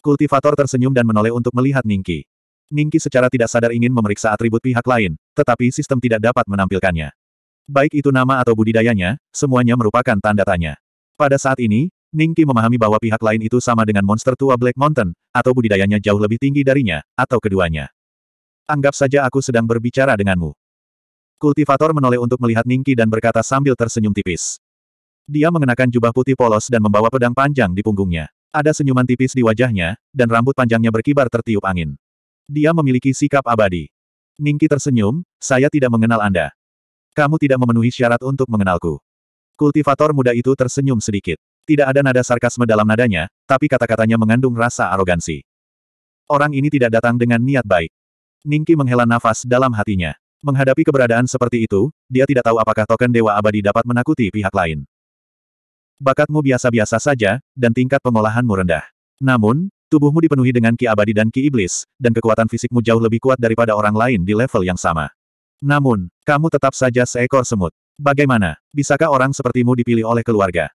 Kultivator tersenyum dan menoleh untuk melihat Ningki. Ningki secara tidak sadar ingin memeriksa atribut pihak lain, tetapi sistem tidak dapat menampilkannya. Baik itu nama atau budidayanya, semuanya merupakan tanda tanya. Pada saat ini, Ningki memahami bahwa pihak lain itu sama dengan monster tua Black Mountain, atau budidayanya jauh lebih tinggi darinya, atau keduanya. Anggap saja aku sedang berbicara denganmu. Kultivator menoleh untuk melihat Ningki dan berkata sambil tersenyum tipis. Dia mengenakan jubah putih polos dan membawa pedang panjang di punggungnya. Ada senyuman tipis di wajahnya, dan rambut panjangnya berkibar tertiup angin. Dia memiliki sikap abadi. Ningki tersenyum, saya tidak mengenal Anda. Kamu tidak memenuhi syarat untuk mengenalku. Kultivator muda itu tersenyum sedikit. Tidak ada nada sarkasme dalam nadanya, tapi kata-katanya mengandung rasa arogansi. Orang ini tidak datang dengan niat baik. Ningki menghela nafas dalam hatinya. Menghadapi keberadaan seperti itu, dia tidak tahu apakah token Dewa Abadi dapat menakuti pihak lain. Bakatmu biasa-biasa saja, dan tingkat pengolahanmu rendah. Namun, tubuhmu dipenuhi dengan ki abadi dan ki iblis, dan kekuatan fisikmu jauh lebih kuat daripada orang lain di level yang sama. Namun, kamu tetap saja seekor semut. Bagaimana, bisakah orang sepertimu dipilih oleh keluarga?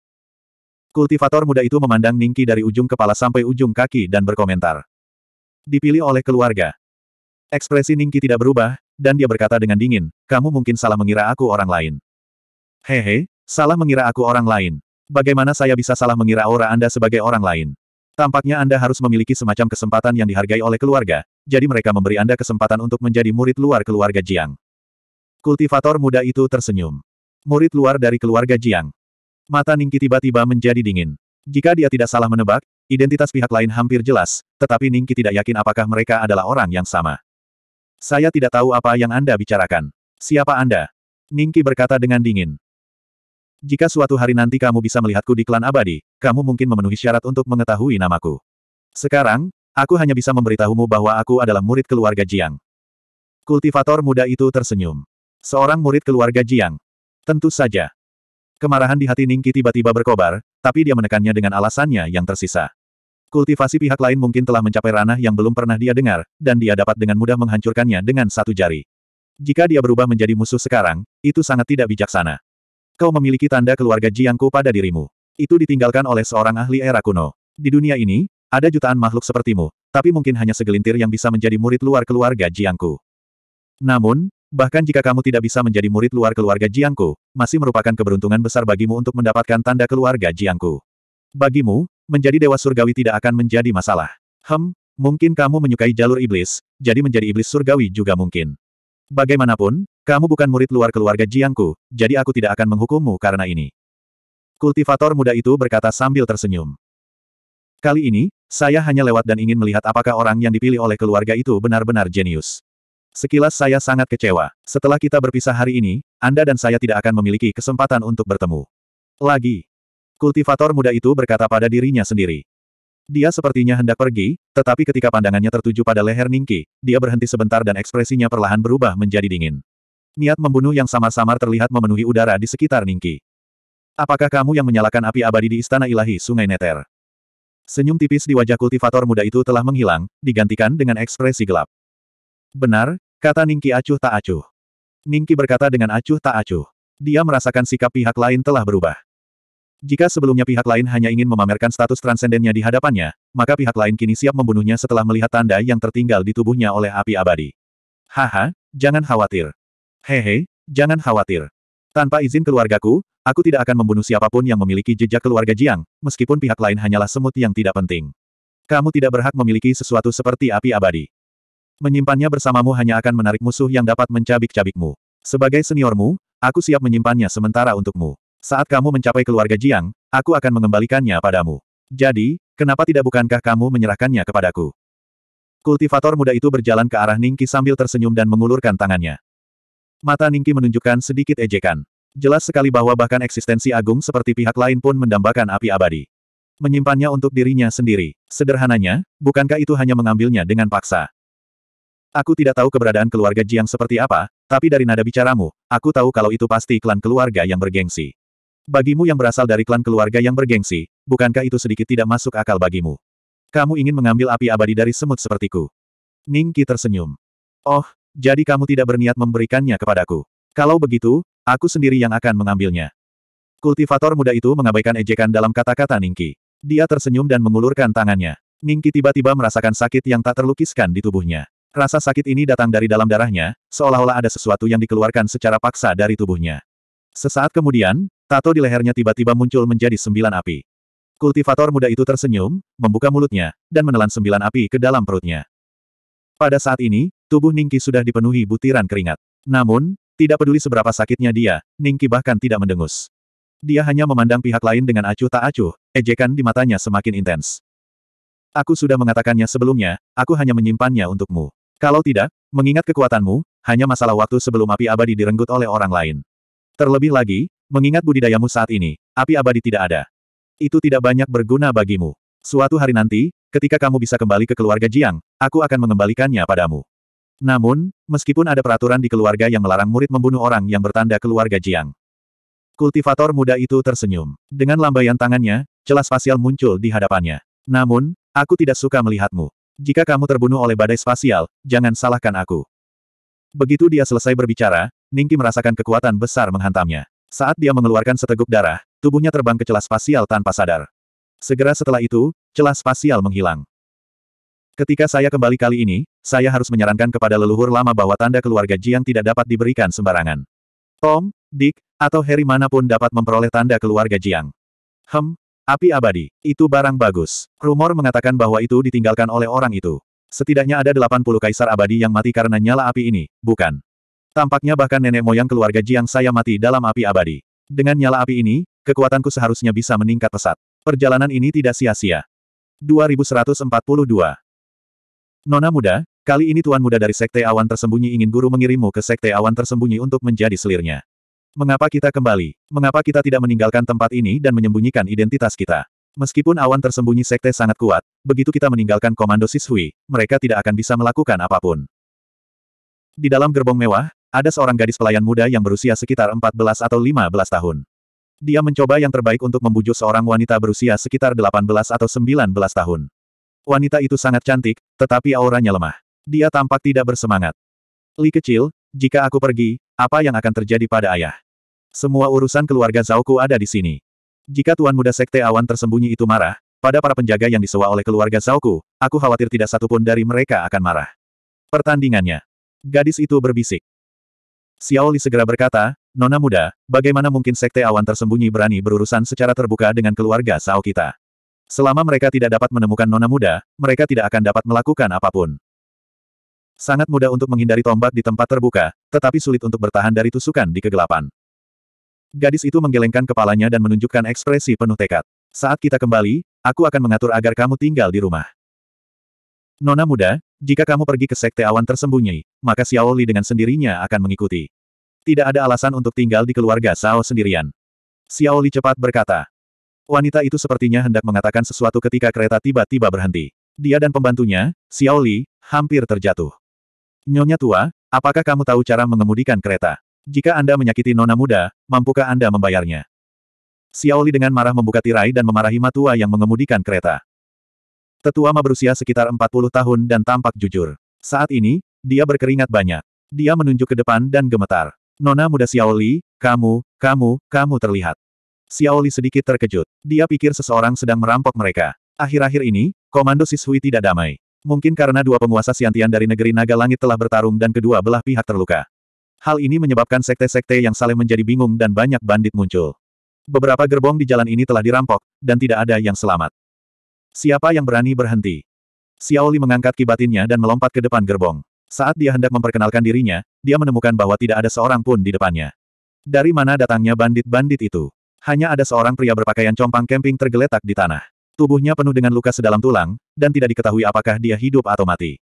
Kultivator muda itu memandang Ningki dari ujung kepala sampai ujung kaki dan berkomentar. Dipilih oleh keluarga. Ekspresi Ningki tidak berubah, dan dia berkata dengan dingin, kamu mungkin salah mengira aku orang lain. Hehe, salah mengira aku orang lain. Bagaimana saya bisa salah mengira aura Anda sebagai orang lain? Tampaknya Anda harus memiliki semacam kesempatan yang dihargai oleh keluarga, jadi mereka memberi Anda kesempatan untuk menjadi murid luar keluarga Jiang. Kultivator muda itu tersenyum. Murid luar dari keluarga Jiang. Mata Ningki tiba-tiba menjadi dingin. Jika dia tidak salah menebak, identitas pihak lain hampir jelas, tetapi Ningki tidak yakin apakah mereka adalah orang yang sama. Saya tidak tahu apa yang Anda bicarakan. Siapa Anda? Ningki berkata dengan dingin. Jika suatu hari nanti kamu bisa melihatku di klan abadi, kamu mungkin memenuhi syarat untuk mengetahui namaku. Sekarang, aku hanya bisa memberitahumu bahwa aku adalah murid keluarga Jiang. Kultivator muda itu tersenyum. Seorang murid keluarga Jiang. Tentu saja. Kemarahan di hati Ningki tiba-tiba berkobar, tapi dia menekannya dengan alasannya yang tersisa. Kultivasi pihak lain mungkin telah mencapai ranah yang belum pernah dia dengar, dan dia dapat dengan mudah menghancurkannya dengan satu jari. Jika dia berubah menjadi musuh sekarang, itu sangat tidak bijaksana. Kau memiliki tanda keluarga Jiangku pada dirimu. Itu ditinggalkan oleh seorang ahli era kuno. Di dunia ini, ada jutaan makhluk sepertimu, tapi mungkin hanya segelintir yang bisa menjadi murid luar keluarga Jiangku. Namun, bahkan jika kamu tidak bisa menjadi murid luar keluarga Jiangku, masih merupakan keberuntungan besar bagimu untuk mendapatkan tanda keluarga Jiangku. Bagimu, menjadi dewa surgawi tidak akan menjadi masalah. Hem, mungkin kamu menyukai jalur iblis, jadi menjadi iblis surgawi juga mungkin. Bagaimanapun, kamu bukan murid luar keluarga Jiangku, jadi aku tidak akan menghukummu karena ini. Kultivator muda itu berkata sambil tersenyum. Kali ini, saya hanya lewat dan ingin melihat apakah orang yang dipilih oleh keluarga itu benar-benar jenius. Sekilas saya sangat kecewa. Setelah kita berpisah hari ini, Anda dan saya tidak akan memiliki kesempatan untuk bertemu. Lagi. Kultivator muda itu berkata pada dirinya sendiri. Dia sepertinya hendak pergi, tetapi ketika pandangannya tertuju pada leher Ningki, dia berhenti sebentar dan ekspresinya perlahan berubah menjadi dingin. Niat membunuh yang samar-samar terlihat memenuhi udara di sekitar Ningki. Apakah kamu yang menyalakan api abadi di Istana Ilahi Sungai Neter? Senyum tipis di wajah kultivator muda itu telah menghilang, digantikan dengan ekspresi gelap. Benar, kata Ningki acuh tak acuh. Ningki berkata dengan acuh tak acuh. Dia merasakan sikap pihak lain telah berubah. Jika sebelumnya pihak lain hanya ingin memamerkan status transendennya di hadapannya, maka pihak lain kini siap membunuhnya setelah melihat tanda yang tertinggal di tubuhnya oleh api abadi. Haha, jangan khawatir. Hehe, jangan khawatir. Tanpa izin keluargaku, aku tidak akan membunuh siapapun yang memiliki jejak keluarga Jiang, meskipun pihak lain hanyalah semut yang tidak penting. Kamu tidak berhak memiliki sesuatu seperti api abadi. Menyimpannya bersamamu hanya akan menarik musuh yang dapat mencabik-cabikmu. Sebagai seniormu, aku siap menyimpannya sementara untukmu. Saat kamu mencapai keluarga Jiang, aku akan mengembalikannya padamu. Jadi, kenapa tidak bukankah kamu menyerahkannya kepadaku? Kultivator muda itu berjalan ke arah Ningki sambil tersenyum dan mengulurkan tangannya. Mata Ningki menunjukkan sedikit ejekan. Jelas sekali bahwa bahkan eksistensi agung seperti pihak lain pun mendambakan api abadi. Menyimpannya untuk dirinya sendiri. Sederhananya, bukankah itu hanya mengambilnya dengan paksa? Aku tidak tahu keberadaan keluarga Jiang seperti apa, tapi dari nada bicaramu, aku tahu kalau itu pasti klan keluarga yang bergengsi. Bagimu yang berasal dari klan keluarga yang bergengsi, bukankah itu sedikit tidak masuk akal bagimu? Kamu ingin mengambil api abadi dari semut sepertiku. Ningki tersenyum. Oh, jadi kamu tidak berniat memberikannya kepadaku. Kalau begitu, aku sendiri yang akan mengambilnya. Kultivator muda itu mengabaikan ejekan dalam kata-kata Ningki. Dia tersenyum dan mengulurkan tangannya. Ningki tiba-tiba merasakan sakit yang tak terlukiskan di tubuhnya. Rasa sakit ini datang dari dalam darahnya, seolah-olah ada sesuatu yang dikeluarkan secara paksa dari tubuhnya. Sesaat kemudian, tato di lehernya tiba-tiba muncul menjadi sembilan api. Kultivator muda itu tersenyum, membuka mulutnya, dan menelan sembilan api ke dalam perutnya. Pada saat ini, tubuh Ningki sudah dipenuhi butiran keringat. Namun, tidak peduli seberapa sakitnya dia, Ningki bahkan tidak mendengus. Dia hanya memandang pihak lain dengan acuh tak acuh, ejekan di matanya semakin intens. Aku sudah mengatakannya sebelumnya, aku hanya menyimpannya untukmu. Kalau tidak, mengingat kekuatanmu, hanya masalah waktu sebelum api abadi direnggut oleh orang lain. Terlebih lagi, mengingat budidayamu saat ini, api abadi tidak ada. Itu tidak banyak berguna bagimu. Suatu hari nanti, ketika kamu bisa kembali ke keluarga Jiang, aku akan mengembalikannya padamu. Namun, meskipun ada peraturan di keluarga yang melarang murid membunuh orang yang bertanda keluarga Jiang. Kultivator muda itu tersenyum. Dengan lambaian tangannya, celah spasial muncul di hadapannya. Namun, aku tidak suka melihatmu. Jika kamu terbunuh oleh badai spasial, jangan salahkan aku. Begitu dia selesai berbicara, Ningki merasakan kekuatan besar menghantamnya. Saat dia mengeluarkan seteguk darah, tubuhnya terbang ke celah spasial tanpa sadar. Segera setelah itu, celah spasial menghilang. Ketika saya kembali kali ini, saya harus menyarankan kepada leluhur lama bahwa tanda keluarga Jiang tidak dapat diberikan sembarangan. Tom, Dick, atau Harry manapun dapat memperoleh tanda keluarga Jiang. Hem, api abadi, itu barang bagus. Rumor mengatakan bahwa itu ditinggalkan oleh orang itu. Setidaknya ada 80 kaisar abadi yang mati karena nyala api ini, bukan? Tampaknya bahkan nenek moyang keluarga Jiang saya mati dalam api abadi. Dengan nyala api ini, kekuatanku seharusnya bisa meningkat pesat. Perjalanan ini tidak sia-sia. 2142 Nona muda, kali ini tuan muda dari Sekte Awan Tersembunyi ingin guru mengirimmu ke Sekte Awan Tersembunyi untuk menjadi selirnya. Mengapa kita kembali? Mengapa kita tidak meninggalkan tempat ini dan menyembunyikan identitas kita? Meskipun awan tersembunyi Sekte sangat kuat, begitu kita meninggalkan komando Siswi, mereka tidak akan bisa melakukan apapun. Di dalam gerbong mewah, ada seorang gadis pelayan muda yang berusia sekitar 14 atau 15 tahun. Dia mencoba yang terbaik untuk membujuk seorang wanita berusia sekitar 18 atau 19 tahun. Wanita itu sangat cantik, tetapi auranya lemah. Dia tampak tidak bersemangat. Li kecil, jika aku pergi, apa yang akan terjadi pada ayah? Semua urusan keluarga Zhaoku ada di sini. Jika Tuan Muda Sekte Awan tersembunyi itu marah, pada para penjaga yang disewa oleh keluarga Zhaoku, aku khawatir tidak satupun dari mereka akan marah. Pertandingannya. Gadis itu berbisik. Xiao Li segera berkata, Nona muda, bagaimana mungkin Sekte Awan tersembunyi berani berurusan secara terbuka dengan keluarga Zhao kita? Selama mereka tidak dapat menemukan nona muda, mereka tidak akan dapat melakukan apapun. Sangat mudah untuk menghindari tombak di tempat terbuka, tetapi sulit untuk bertahan dari tusukan di kegelapan. Gadis itu menggelengkan kepalanya dan menunjukkan ekspresi penuh tekad. Saat kita kembali, aku akan mengatur agar kamu tinggal di rumah. Nona muda, jika kamu pergi ke sekte awan tersembunyi, maka Xiao Li dengan sendirinya akan mengikuti. Tidak ada alasan untuk tinggal di keluarga Sao sendirian. Xiao Li cepat berkata. Wanita itu sepertinya hendak mengatakan sesuatu ketika kereta tiba-tiba berhenti. Dia dan pembantunya, Xiao Li, hampir terjatuh. Nyonya tua, apakah kamu tahu cara mengemudikan kereta? Jika Anda menyakiti nona muda, mampukah Anda membayarnya? Xiao Li dengan marah membuka tirai dan memarahi matua yang mengemudikan kereta. Tetua Ma berusia sekitar 40 tahun dan tampak jujur. Saat ini, dia berkeringat banyak. Dia menunjuk ke depan dan gemetar. Nona muda Xiao Li, kamu, kamu, kamu terlihat. Xiaoli sedikit terkejut. Dia pikir seseorang sedang merampok mereka. akhir akhir ini, komando Sishui tidak damai. Mungkin karena dua penguasa Siantian dari negeri Naga Langit telah bertarung dan kedua belah pihak terluka. Hal ini menyebabkan sekte-sekte yang saling menjadi bingung dan banyak bandit muncul. Beberapa gerbong di jalan ini telah dirampok, dan tidak ada yang selamat. Siapa yang berani berhenti? Xiaoli mengangkat kibatinnya dan melompat ke depan gerbong. Saat dia hendak memperkenalkan dirinya, dia menemukan bahwa tidak ada seorang pun di depannya. Dari mana datangnya bandit-bandit itu? hanya ada seorang pria berpakaian compang camping tergeletak di tanah. Tubuhnya penuh dengan luka sedalam tulang, dan tidak diketahui apakah dia hidup atau mati.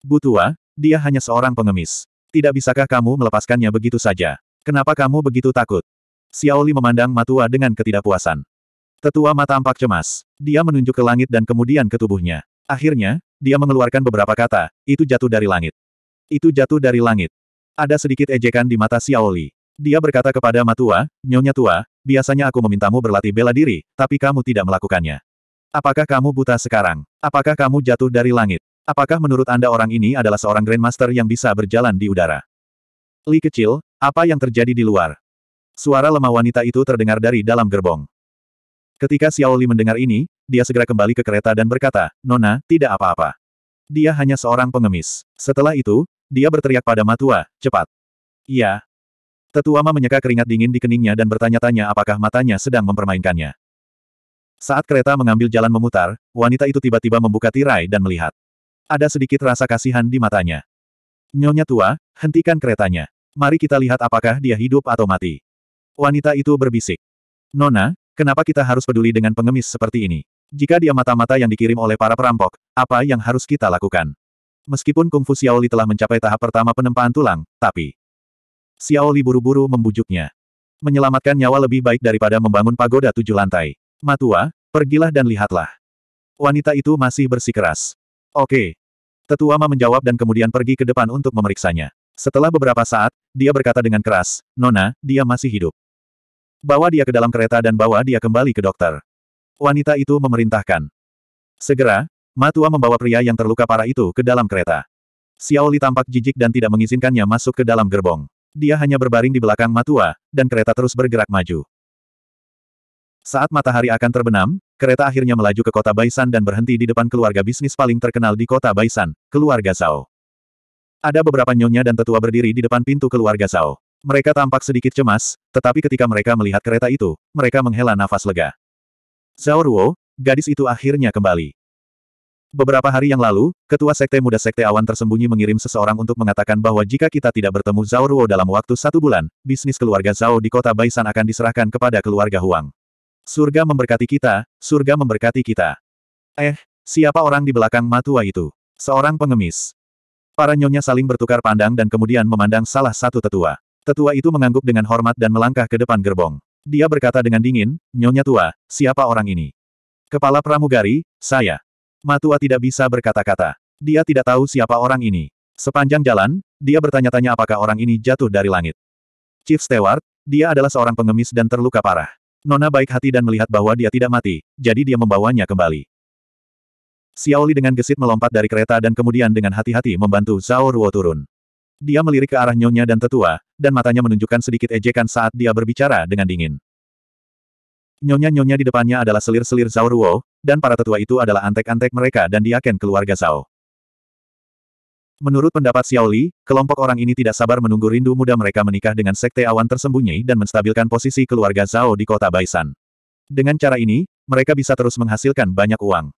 Butua, dia hanya seorang pengemis. Tidak bisakah kamu melepaskannya begitu saja? Kenapa kamu begitu takut? Xiaoli memandang Matua dengan ketidakpuasan. Tetua mata tampak cemas. Dia menunjuk ke langit dan kemudian ke tubuhnya. Akhirnya, dia mengeluarkan beberapa kata, itu jatuh dari langit. Itu jatuh dari langit. Ada sedikit ejekan di mata Xiaoli. Dia berkata kepada Matua, Nyonya tua, biasanya aku memintamu berlatih bela diri, tapi kamu tidak melakukannya. Apakah kamu buta sekarang? Apakah kamu jatuh dari langit? Apakah menurut Anda orang ini adalah seorang Grandmaster yang bisa berjalan di udara? Li kecil, apa yang terjadi di luar? Suara lemah wanita itu terdengar dari dalam gerbong. Ketika Xiao Li mendengar ini, dia segera kembali ke kereta dan berkata, Nona, tidak apa-apa. Dia hanya seorang pengemis. Setelah itu, dia berteriak pada Matua, cepat. Iya, Tetuama menyeka keringat dingin di keningnya dan bertanya-tanya apakah matanya sedang mempermainkannya. Saat kereta mengambil jalan memutar, wanita itu tiba-tiba membuka tirai dan melihat. Ada sedikit rasa kasihan di matanya. Nyonya tua, hentikan keretanya. Mari kita lihat apakah dia hidup atau mati. Wanita itu berbisik. Nona, kenapa kita harus peduli dengan pengemis seperti ini? Jika dia mata-mata yang dikirim oleh para perampok, apa yang harus kita lakukan? Meskipun Kung Fu Xiaoli telah mencapai tahap pertama penempaan tulang, tapi Xiao Li buru-buru membujuknya. Menyelamatkan nyawa lebih baik daripada membangun pagoda tujuh lantai. Matua, pergilah dan lihatlah. Wanita itu masih bersikeras. Oke. tetua ma menjawab dan kemudian pergi ke depan untuk memeriksanya. Setelah beberapa saat, dia berkata dengan keras, Nona, dia masih hidup. Bawa dia ke dalam kereta dan bawa dia kembali ke dokter. Wanita itu memerintahkan. Segera, Matua membawa pria yang terluka parah itu ke dalam kereta. Xiaoli tampak jijik dan tidak mengizinkannya masuk ke dalam gerbong dia hanya berbaring di belakang Matua, dan kereta terus bergerak maju. Saat matahari akan terbenam, kereta akhirnya melaju ke kota Baisan dan berhenti di depan keluarga bisnis paling terkenal di kota Baisan, keluarga Zhao. Ada beberapa nyonya dan tetua berdiri di depan pintu keluarga Zhao. Mereka tampak sedikit cemas, tetapi ketika mereka melihat kereta itu, mereka menghela nafas lega. Zhao Ruo, gadis itu akhirnya kembali. Beberapa hari yang lalu, Ketua Sekte Muda Sekte Awan tersembunyi mengirim seseorang untuk mengatakan bahwa jika kita tidak bertemu Zhao Ruo dalam waktu satu bulan, bisnis keluarga Zhao di kota Baisan akan diserahkan kepada keluarga Huang. Surga memberkati kita, surga memberkati kita. Eh, siapa orang di belakang matua itu? Seorang pengemis. Para nyonya saling bertukar pandang dan kemudian memandang salah satu tetua. Tetua itu mengangguk dengan hormat dan melangkah ke depan gerbong. Dia berkata dengan dingin, Nyonya tua, siapa orang ini? Kepala pramugari, saya. Matua tidak bisa berkata-kata. Dia tidak tahu siapa orang ini. Sepanjang jalan, dia bertanya-tanya apakah orang ini jatuh dari langit. Chief Stewart, dia adalah seorang pengemis dan terluka parah. Nona baik hati dan melihat bahwa dia tidak mati, jadi dia membawanya kembali. Xiaoli dengan gesit melompat dari kereta dan kemudian dengan hati-hati membantu Zhao Ruo turun. Dia melirik ke arah nyonya dan tetua, dan matanya menunjukkan sedikit ejekan saat dia berbicara dengan dingin. Nyonya-nyonya di depannya adalah selir-selir Zhao Ruo, dan para tetua itu adalah antek-antek mereka dan diaken keluarga Zhao. Menurut pendapat Xiaoli, kelompok orang ini tidak sabar menunggu rindu muda mereka menikah dengan sekte awan tersembunyi dan menstabilkan posisi keluarga Zhao di kota Baisan. Dengan cara ini, mereka bisa terus menghasilkan banyak uang.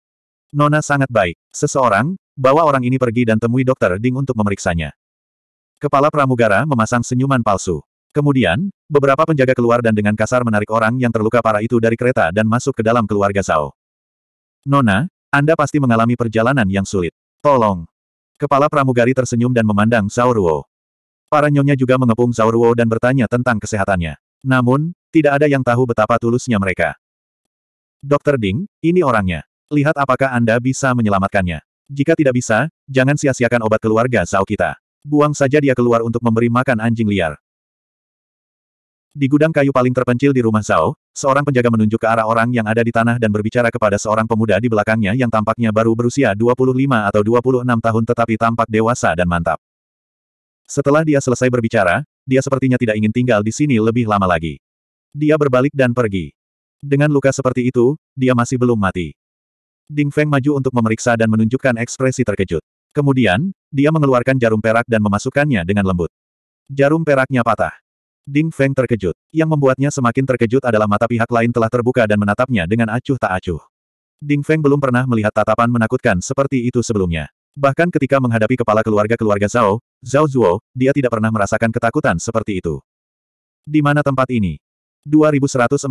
Nona sangat baik. Seseorang, bawa orang ini pergi dan temui dokter Ding untuk memeriksanya. Kepala pramugara memasang senyuman palsu. Kemudian, beberapa penjaga keluar dan dengan kasar menarik orang yang terluka parah itu dari kereta dan masuk ke dalam keluarga Zhao. Nona, Anda pasti mengalami perjalanan yang sulit. Tolong. Kepala pramugari tersenyum dan memandang Zauruo. Para nyonya juga mengepung Zauruo dan bertanya tentang kesehatannya. Namun, tidak ada yang tahu betapa tulusnya mereka. Dokter Ding, ini orangnya. Lihat apakah Anda bisa menyelamatkannya. Jika tidak bisa, jangan sia-siakan obat keluarga Zhao kita. Buang saja dia keluar untuk memberi makan anjing liar. Di gudang kayu paling terpencil di rumah Zhao, seorang penjaga menunjuk ke arah orang yang ada di tanah dan berbicara kepada seorang pemuda di belakangnya yang tampaknya baru berusia 25 atau 26 tahun tetapi tampak dewasa dan mantap. Setelah dia selesai berbicara, dia sepertinya tidak ingin tinggal di sini lebih lama lagi. Dia berbalik dan pergi. Dengan luka seperti itu, dia masih belum mati. Ding Feng maju untuk memeriksa dan menunjukkan ekspresi terkejut. Kemudian, dia mengeluarkan jarum perak dan memasukkannya dengan lembut. Jarum peraknya patah. Ding Feng terkejut. Yang membuatnya semakin terkejut adalah mata pihak lain telah terbuka dan menatapnya dengan acuh tak acuh. Ding Feng belum pernah melihat tatapan menakutkan seperti itu sebelumnya. Bahkan ketika menghadapi kepala keluarga-keluarga Zhao, Zhao Zuo, dia tidak pernah merasakan ketakutan seperti itu. Di mana tempat ini? 2143.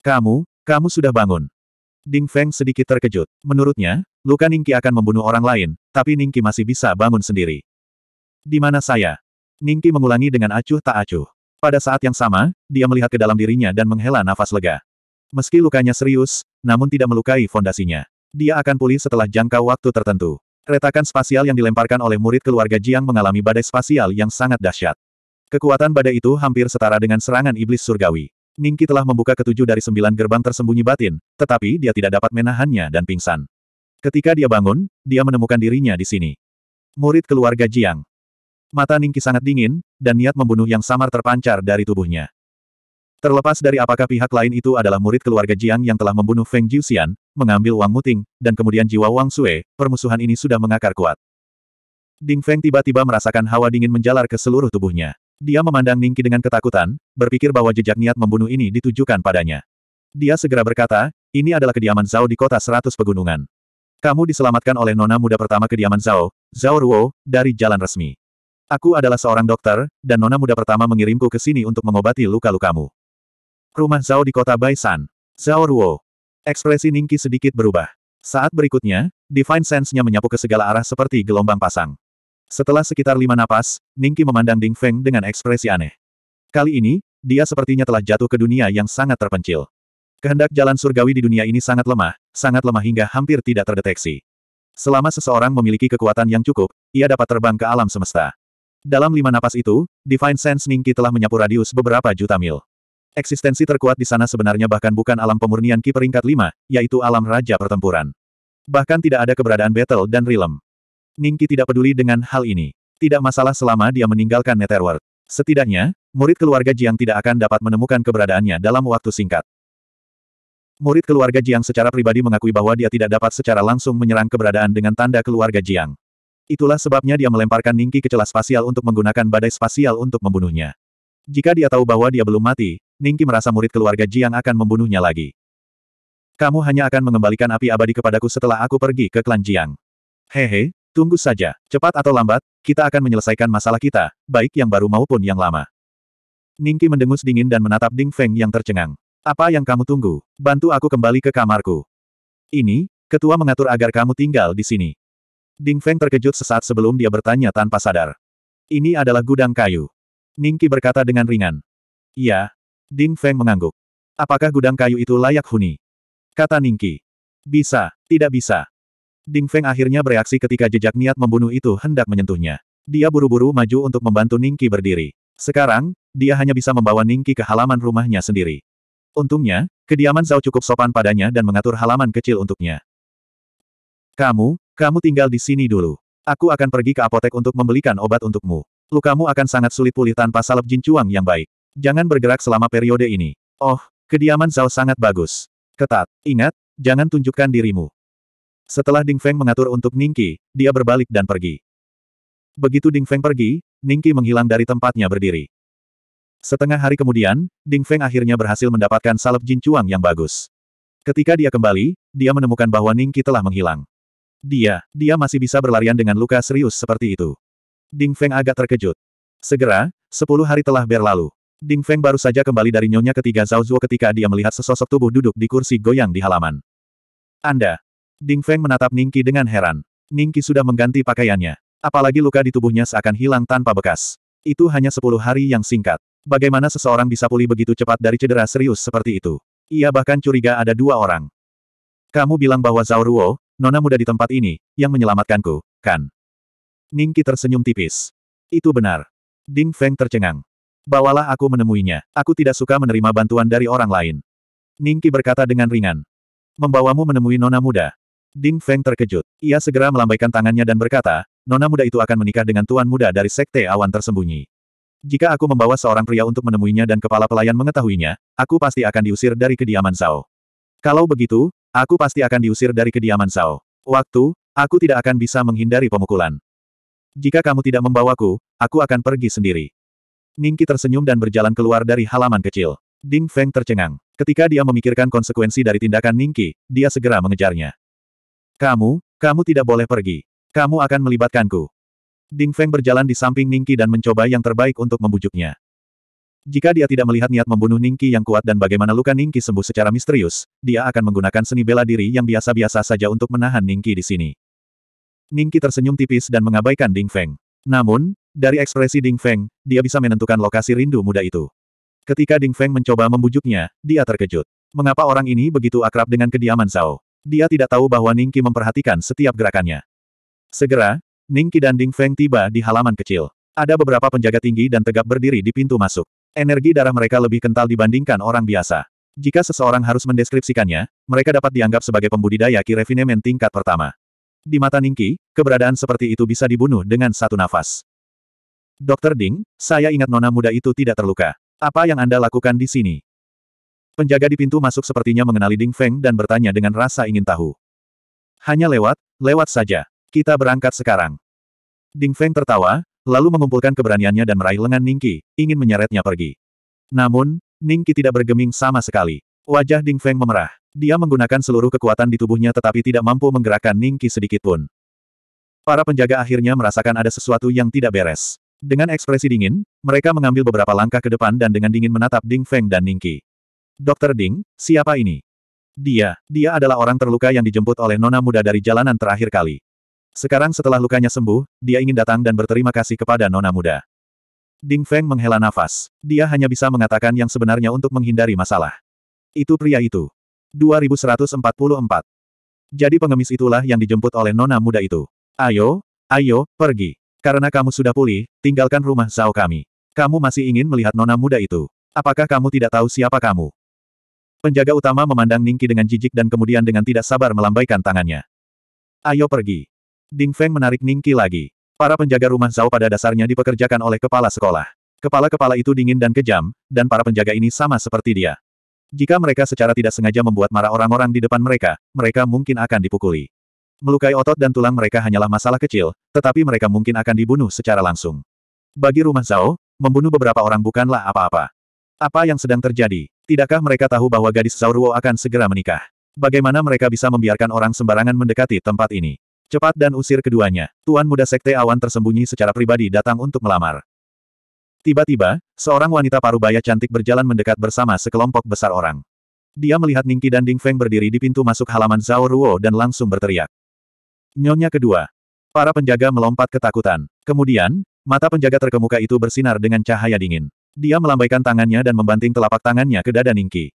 Kamu, kamu sudah bangun. Ding Feng sedikit terkejut. Menurutnya, Luka Ningki akan membunuh orang lain, tapi Ningki masih bisa bangun sendiri. Di mana saya? Ningki mengulangi dengan acuh tak acuh. Pada saat yang sama, dia melihat ke dalam dirinya dan menghela nafas lega. Meski lukanya serius, namun tidak melukai fondasinya. Dia akan pulih setelah jangka waktu tertentu. Retakan spasial yang dilemparkan oleh murid keluarga Jiang mengalami badai spasial yang sangat dahsyat. Kekuatan badai itu hampir setara dengan serangan iblis surgawi. Ningki telah membuka ketujuh dari sembilan gerbang tersembunyi batin, tetapi dia tidak dapat menahannya dan pingsan. Ketika dia bangun, dia menemukan dirinya di sini. Murid keluarga Jiang. Mata Ningki sangat dingin, dan niat membunuh yang samar terpancar dari tubuhnya. Terlepas dari apakah pihak lain itu adalah murid keluarga Jiang yang telah membunuh Feng Jiuxian, mengambil Wang Muting, dan kemudian jiwa Wang Sue, permusuhan ini sudah mengakar kuat. Ding Feng tiba-tiba merasakan hawa dingin menjalar ke seluruh tubuhnya. Dia memandang Ningki dengan ketakutan, berpikir bahwa jejak niat membunuh ini ditujukan padanya. Dia segera berkata, ini adalah kediaman Zhao di kota seratus pegunungan. Kamu diselamatkan oleh nona muda pertama kediaman Zhao, Zhao Ruo, dari jalan resmi. Aku adalah seorang dokter, dan nona muda pertama mengirimku ke sini untuk mengobati luka-lukamu. Rumah Zhao di kota Baisan. Zhao Ruo. Ekspresi Ningki sedikit berubah. Saat berikutnya, Divine Sense-nya menyapu ke segala arah seperti gelombang pasang. Setelah sekitar lima napas, Ningki memandang Ding Feng dengan ekspresi aneh. Kali ini, dia sepertinya telah jatuh ke dunia yang sangat terpencil. Kehendak jalan surgawi di dunia ini sangat lemah, sangat lemah hingga hampir tidak terdeteksi. Selama seseorang memiliki kekuatan yang cukup, ia dapat terbang ke alam semesta. Dalam lima napas itu, Divine Sense Ningki telah menyapu radius beberapa juta mil. Eksistensi terkuat di sana sebenarnya bahkan bukan alam pemurnian Ki peringkat lima, yaitu alam Raja Pertempuran. Bahkan tidak ada keberadaan Battle dan Realm. Ningki tidak peduli dengan hal ini. Tidak masalah selama dia meninggalkan Netherworld. Setidaknya, murid keluarga Jiang tidak akan dapat menemukan keberadaannya dalam waktu singkat. Murid keluarga Jiang secara pribadi mengakui bahwa dia tidak dapat secara langsung menyerang keberadaan dengan tanda keluarga Jiang. Itulah sebabnya dia melemparkan Ningki ke celah spasial untuk menggunakan badai spasial untuk membunuhnya. Jika dia tahu bahwa dia belum mati, Ningki merasa murid keluarga Jiang akan membunuhnya lagi. Kamu hanya akan mengembalikan api abadi kepadaku setelah aku pergi ke klan Jiang. Hehe, tunggu saja, cepat atau lambat, kita akan menyelesaikan masalah kita, baik yang baru maupun yang lama. Ningki mendengus dingin dan menatap Ding Feng yang tercengang. Apa yang kamu tunggu? Bantu aku kembali ke kamarku. Ini, ketua mengatur agar kamu tinggal di sini. Ding Feng terkejut sesaat sebelum dia bertanya tanpa sadar. Ini adalah gudang kayu. Ningki berkata dengan ringan. Ya. Ding Feng mengangguk. Apakah gudang kayu itu layak huni? Kata Ningki. Bisa, tidak bisa. Ding Feng akhirnya bereaksi ketika jejak niat membunuh itu hendak menyentuhnya. Dia buru-buru maju untuk membantu Ningki berdiri. Sekarang, dia hanya bisa membawa Ningki ke halaman rumahnya sendiri. Untungnya, kediaman Zhao cukup sopan padanya dan mengatur halaman kecil untuknya. Kamu, kamu tinggal di sini dulu. Aku akan pergi ke apotek untuk membelikan obat untukmu. Lukamu akan sangat sulit pulih tanpa salep jincuang yang baik. Jangan bergerak selama periode ini. Oh, kediaman Zhao sangat bagus. Ketat. Ingat, jangan tunjukkan dirimu. Setelah Ding Feng mengatur untuk Ningki, dia berbalik dan pergi. Begitu Ding Feng pergi, Ningki menghilang dari tempatnya berdiri. Setengah hari kemudian, Ding Feng akhirnya berhasil mendapatkan salep jincuang yang bagus. Ketika dia kembali, dia menemukan bahwa Ningki telah menghilang. Dia, dia masih bisa berlarian dengan luka serius seperti itu. Ding Feng agak terkejut. Segera, sepuluh hari telah berlalu. Ding Feng baru saja kembali dari nyonya ketiga Zhao Zuo ketika dia melihat sesosok tubuh duduk di kursi goyang di halaman. Anda. Ding Feng menatap Ningki dengan heran. Ningki sudah mengganti pakaiannya. Apalagi luka di tubuhnya seakan hilang tanpa bekas. Itu hanya sepuluh hari yang singkat. Bagaimana seseorang bisa pulih begitu cepat dari cedera serius seperti itu? Ia bahkan curiga ada dua orang. Kamu bilang bahwa Zhao Ruo, nona muda di tempat ini, yang menyelamatkanku, kan? Ningki tersenyum tipis. Itu benar. Ding Feng tercengang. Bawalah aku menemuinya, aku tidak suka menerima bantuan dari orang lain. Ningki berkata dengan ringan. Membawamu menemui nona muda. Ding Feng terkejut. Ia segera melambaikan tangannya dan berkata, nona muda itu akan menikah dengan tuan muda dari sekte awan tersembunyi. Jika aku membawa seorang pria untuk menemuinya dan kepala pelayan mengetahuinya, aku pasti akan diusir dari kediaman Zhao. Kalau begitu, Aku pasti akan diusir dari kediaman Sao. Waktu, aku tidak akan bisa menghindari pemukulan. Jika kamu tidak membawaku, aku akan pergi sendiri. Ningki tersenyum dan berjalan keluar dari halaman kecil. Ding Feng tercengang. Ketika dia memikirkan konsekuensi dari tindakan Ningki, dia segera mengejarnya. Kamu, kamu tidak boleh pergi. Kamu akan melibatkanku. Ding Feng berjalan di samping Ningki dan mencoba yang terbaik untuk membujuknya. Jika dia tidak melihat niat membunuh Ningki yang kuat dan bagaimana luka Ningki sembuh secara misterius, dia akan menggunakan seni bela diri yang biasa-biasa saja untuk menahan Ningki di sini. Ningki tersenyum tipis dan mengabaikan Ding Feng. Namun, dari ekspresi Ding Feng, dia bisa menentukan lokasi rindu muda itu. Ketika Ding Feng mencoba membujuknya, dia terkejut. Mengapa orang ini begitu akrab dengan kediaman Zhao? Dia tidak tahu bahwa Ningki memperhatikan setiap gerakannya. Segera, Ningki dan Ding Feng tiba di halaman kecil. Ada beberapa penjaga tinggi dan tegap berdiri di pintu masuk. Energi darah mereka lebih kental dibandingkan orang biasa. Jika seseorang harus mendeskripsikannya, mereka dapat dianggap sebagai pembudidaya ki refinement tingkat pertama. Di mata Ningki, keberadaan seperti itu bisa dibunuh dengan satu nafas. Dokter Ding, saya ingat nona muda itu tidak terluka. Apa yang Anda lakukan di sini? Penjaga di pintu masuk sepertinya mengenali Ding Feng dan bertanya dengan rasa ingin tahu. Hanya lewat, lewat saja. Kita berangkat sekarang. Ding Feng tertawa, lalu mengumpulkan keberaniannya dan meraih lengan Ningki, ingin menyeretnya pergi. Namun, Ningki tidak bergeming sama sekali. Wajah Ding Feng memerah. Dia menggunakan seluruh kekuatan di tubuhnya tetapi tidak mampu menggerakkan Ningki sedikitpun. Para penjaga akhirnya merasakan ada sesuatu yang tidak beres. Dengan ekspresi dingin, mereka mengambil beberapa langkah ke depan dan dengan dingin menatap Ding Feng dan Ningki. Dokter Ding, siapa ini? Dia, dia adalah orang terluka yang dijemput oleh nona muda dari jalanan terakhir kali. Sekarang setelah lukanya sembuh, dia ingin datang dan berterima kasih kepada nona muda. Ding Feng menghela nafas. Dia hanya bisa mengatakan yang sebenarnya untuk menghindari masalah. Itu pria itu. 2144. Jadi pengemis itulah yang dijemput oleh nona muda itu. Ayo, ayo, pergi. Karena kamu sudah pulih, tinggalkan rumah Zhao kami. Kamu masih ingin melihat nona muda itu. Apakah kamu tidak tahu siapa kamu? Penjaga utama memandang Ningki dengan jijik dan kemudian dengan tidak sabar melambaikan tangannya. Ayo pergi. Ding Feng menarik Ning Qi lagi. Para penjaga rumah Zhao pada dasarnya dipekerjakan oleh kepala sekolah. Kepala-kepala itu dingin dan kejam, dan para penjaga ini sama seperti dia. Jika mereka secara tidak sengaja membuat marah orang-orang di depan mereka, mereka mungkin akan dipukuli. Melukai otot dan tulang mereka hanyalah masalah kecil, tetapi mereka mungkin akan dibunuh secara langsung. Bagi rumah Zhao, membunuh beberapa orang bukanlah apa-apa. Apa yang sedang terjadi? Tidakkah mereka tahu bahwa gadis Zhao Ruo akan segera menikah? Bagaimana mereka bisa membiarkan orang sembarangan mendekati tempat ini? Cepat dan usir keduanya. Tuan muda sekte awan tersembunyi secara pribadi datang untuk melamar. Tiba-tiba, seorang wanita parubaya cantik berjalan mendekat bersama sekelompok besar orang. Dia melihat Ningki dan Ding Feng berdiri di pintu masuk halaman Zhao Ruo dan langsung berteriak. Nyonya kedua. Para penjaga melompat ketakutan. Kemudian, mata penjaga terkemuka itu bersinar dengan cahaya dingin. Dia melambaikan tangannya dan membanting telapak tangannya ke dada Ningki.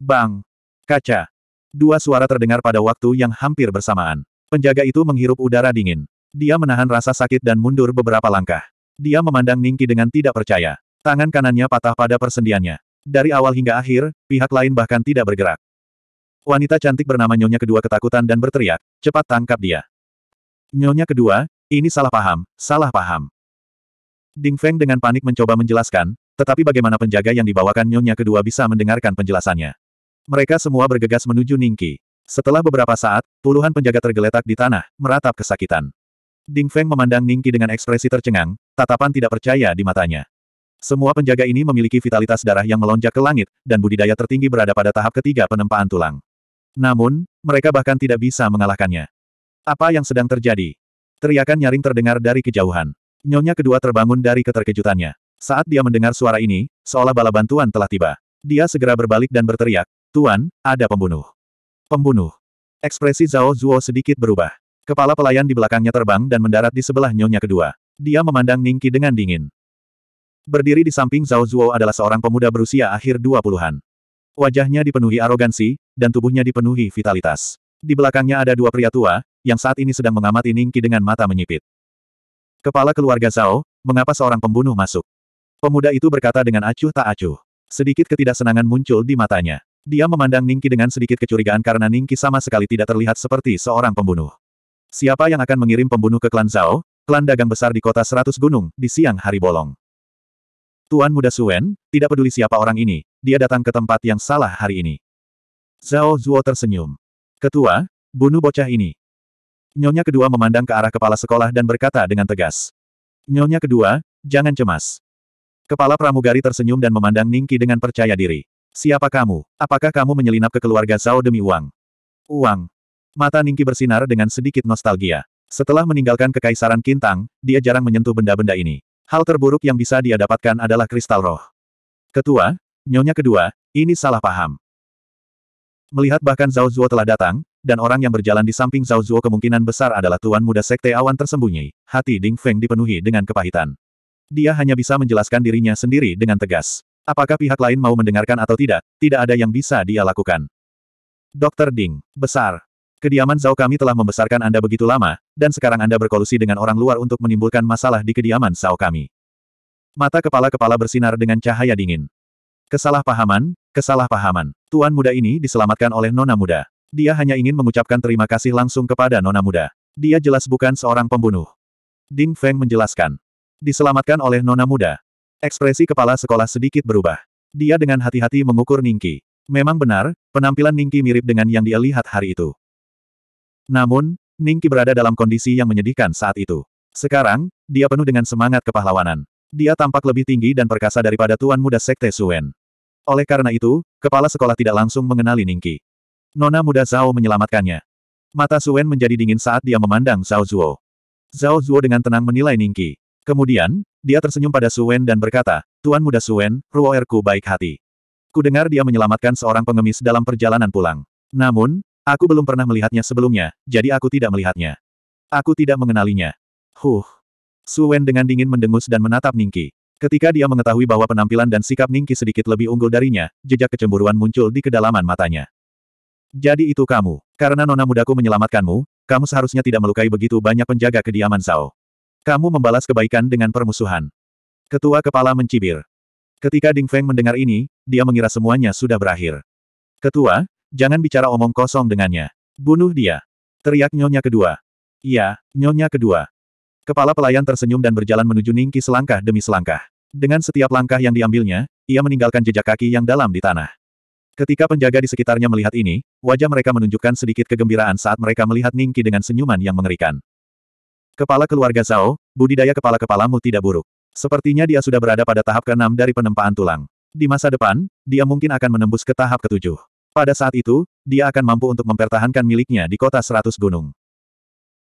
Bang! Kaca! Dua suara terdengar pada waktu yang hampir bersamaan. Penjaga itu menghirup udara dingin. Dia menahan rasa sakit dan mundur beberapa langkah. Dia memandang Ningki dengan tidak percaya. Tangan kanannya patah pada persendiannya. Dari awal hingga akhir, pihak lain bahkan tidak bergerak. Wanita cantik bernama Nyonya Kedua ketakutan dan berteriak, cepat tangkap dia. Nyonya Kedua, ini salah paham, salah paham. Ding Feng dengan panik mencoba menjelaskan, tetapi bagaimana penjaga yang dibawakan Nyonya Kedua bisa mendengarkan penjelasannya. Mereka semua bergegas menuju Ningki. Setelah beberapa saat, puluhan penjaga tergeletak di tanah, meratap kesakitan. Ding Feng memandang Ningki dengan ekspresi tercengang, tatapan tidak percaya di matanya. Semua penjaga ini memiliki vitalitas darah yang melonjak ke langit, dan budidaya tertinggi berada pada tahap ketiga penempaan tulang. Namun, mereka bahkan tidak bisa mengalahkannya. Apa yang sedang terjadi? Teriakan nyaring terdengar dari kejauhan. Nyonya kedua terbangun dari keterkejutannya. Saat dia mendengar suara ini, seolah bala bantuan telah tiba. Dia segera berbalik dan berteriak, Tuan, ada pembunuh. Pembunuh. Ekspresi Zhao Zuo sedikit berubah. Kepala pelayan di belakangnya terbang dan mendarat di sebelah nyonya kedua. Dia memandang Ningki dengan dingin. Berdiri di samping Zhao Zuo adalah seorang pemuda berusia akhir 20-an. Wajahnya dipenuhi arogansi, dan tubuhnya dipenuhi vitalitas. Di belakangnya ada dua pria tua, yang saat ini sedang mengamati Ningki dengan mata menyipit. Kepala keluarga Zhao, mengapa seorang pembunuh masuk? Pemuda itu berkata dengan acuh tak acuh. Sedikit ketidaksenangan muncul di matanya. Dia memandang Ningki dengan sedikit kecurigaan karena Ningki sama sekali tidak terlihat seperti seorang pembunuh. Siapa yang akan mengirim pembunuh ke klan Zhao, klan dagang besar di kota Seratus Gunung, di siang hari bolong? Tuan muda Suen, tidak peduli siapa orang ini, dia datang ke tempat yang salah hari ini. Zhao Zuo tersenyum. Ketua, bunuh bocah ini. Nyonya kedua memandang ke arah kepala sekolah dan berkata dengan tegas. Nyonya kedua, jangan cemas. Kepala pramugari tersenyum dan memandang Ningki dengan percaya diri. Siapa kamu? Apakah kamu menyelinap ke keluarga Zhao demi uang? Uang. Mata Ningki bersinar dengan sedikit nostalgia. Setelah meninggalkan kekaisaran Kintang, dia jarang menyentuh benda-benda ini. Hal terburuk yang bisa dia dapatkan adalah kristal roh. Ketua, nyonya kedua, ini salah paham. Melihat bahkan Zhao Zuo telah datang, dan orang yang berjalan di samping Zhao Zuo kemungkinan besar adalah tuan muda sekte awan tersembunyi, hati Ding Feng dipenuhi dengan kepahitan. Dia hanya bisa menjelaskan dirinya sendiri dengan tegas. Apakah pihak lain mau mendengarkan atau tidak, tidak ada yang bisa dia lakukan. Dr. Ding, besar. Kediaman Zhao kami telah membesarkan Anda begitu lama, dan sekarang Anda berkolusi dengan orang luar untuk menimbulkan masalah di kediaman Zhao kami. Mata kepala-kepala bersinar dengan cahaya dingin. Kesalahpahaman, kesalahpahaman. Tuan muda ini diselamatkan oleh nona muda. Dia hanya ingin mengucapkan terima kasih langsung kepada nona muda. Dia jelas bukan seorang pembunuh. Ding Feng menjelaskan. Diselamatkan oleh nona muda. Ekspresi kepala sekolah sedikit berubah. Dia dengan hati-hati mengukur Ningki. Memang benar, penampilan Ningki mirip dengan yang dia lihat hari itu. Namun, Ningki berada dalam kondisi yang menyedihkan saat itu. Sekarang, dia penuh dengan semangat kepahlawanan. Dia tampak lebih tinggi dan perkasa daripada tuan muda Sekte Suen. Oleh karena itu, kepala sekolah tidak langsung mengenali Ningki. Nona muda Zhao menyelamatkannya. Mata Suen menjadi dingin saat dia memandang Zhao Zuo. Zhao Zuo dengan tenang menilai Ningki. Kemudian, dia tersenyum pada Suwen dan berkata, Tuan Muda Suwen, Ruoerku baik hati. Kudengar dia menyelamatkan seorang pengemis dalam perjalanan pulang. Namun, aku belum pernah melihatnya sebelumnya, jadi aku tidak melihatnya. Aku tidak mengenalinya. Huh. Suwen dengan dingin mendengus dan menatap Ningki. Ketika dia mengetahui bahwa penampilan dan sikap Ningki sedikit lebih unggul darinya, jejak kecemburuan muncul di kedalaman matanya. Jadi itu kamu. Karena nona mudaku menyelamatkanmu, kamu seharusnya tidak melukai begitu banyak penjaga kediaman Zhao. Kamu membalas kebaikan dengan permusuhan. Ketua kepala mencibir. Ketika Ding Feng mendengar ini, dia mengira semuanya sudah berakhir. Ketua, jangan bicara omong kosong dengannya. Bunuh dia. Teriak nyonya kedua. Iya, nyonya kedua. Kepala pelayan tersenyum dan berjalan menuju Ningki selangkah demi selangkah. Dengan setiap langkah yang diambilnya, ia meninggalkan jejak kaki yang dalam di tanah. Ketika penjaga di sekitarnya melihat ini, wajah mereka menunjukkan sedikit kegembiraan saat mereka melihat Ningki dengan senyuman yang mengerikan. Kepala keluarga Zhao, budidaya kepala-kepalamu tidak buruk. Sepertinya dia sudah berada pada tahap keenam dari penempaan tulang. Di masa depan, dia mungkin akan menembus ke tahap ketujuh. Pada saat itu, dia akan mampu untuk mempertahankan miliknya di kota seratus gunung.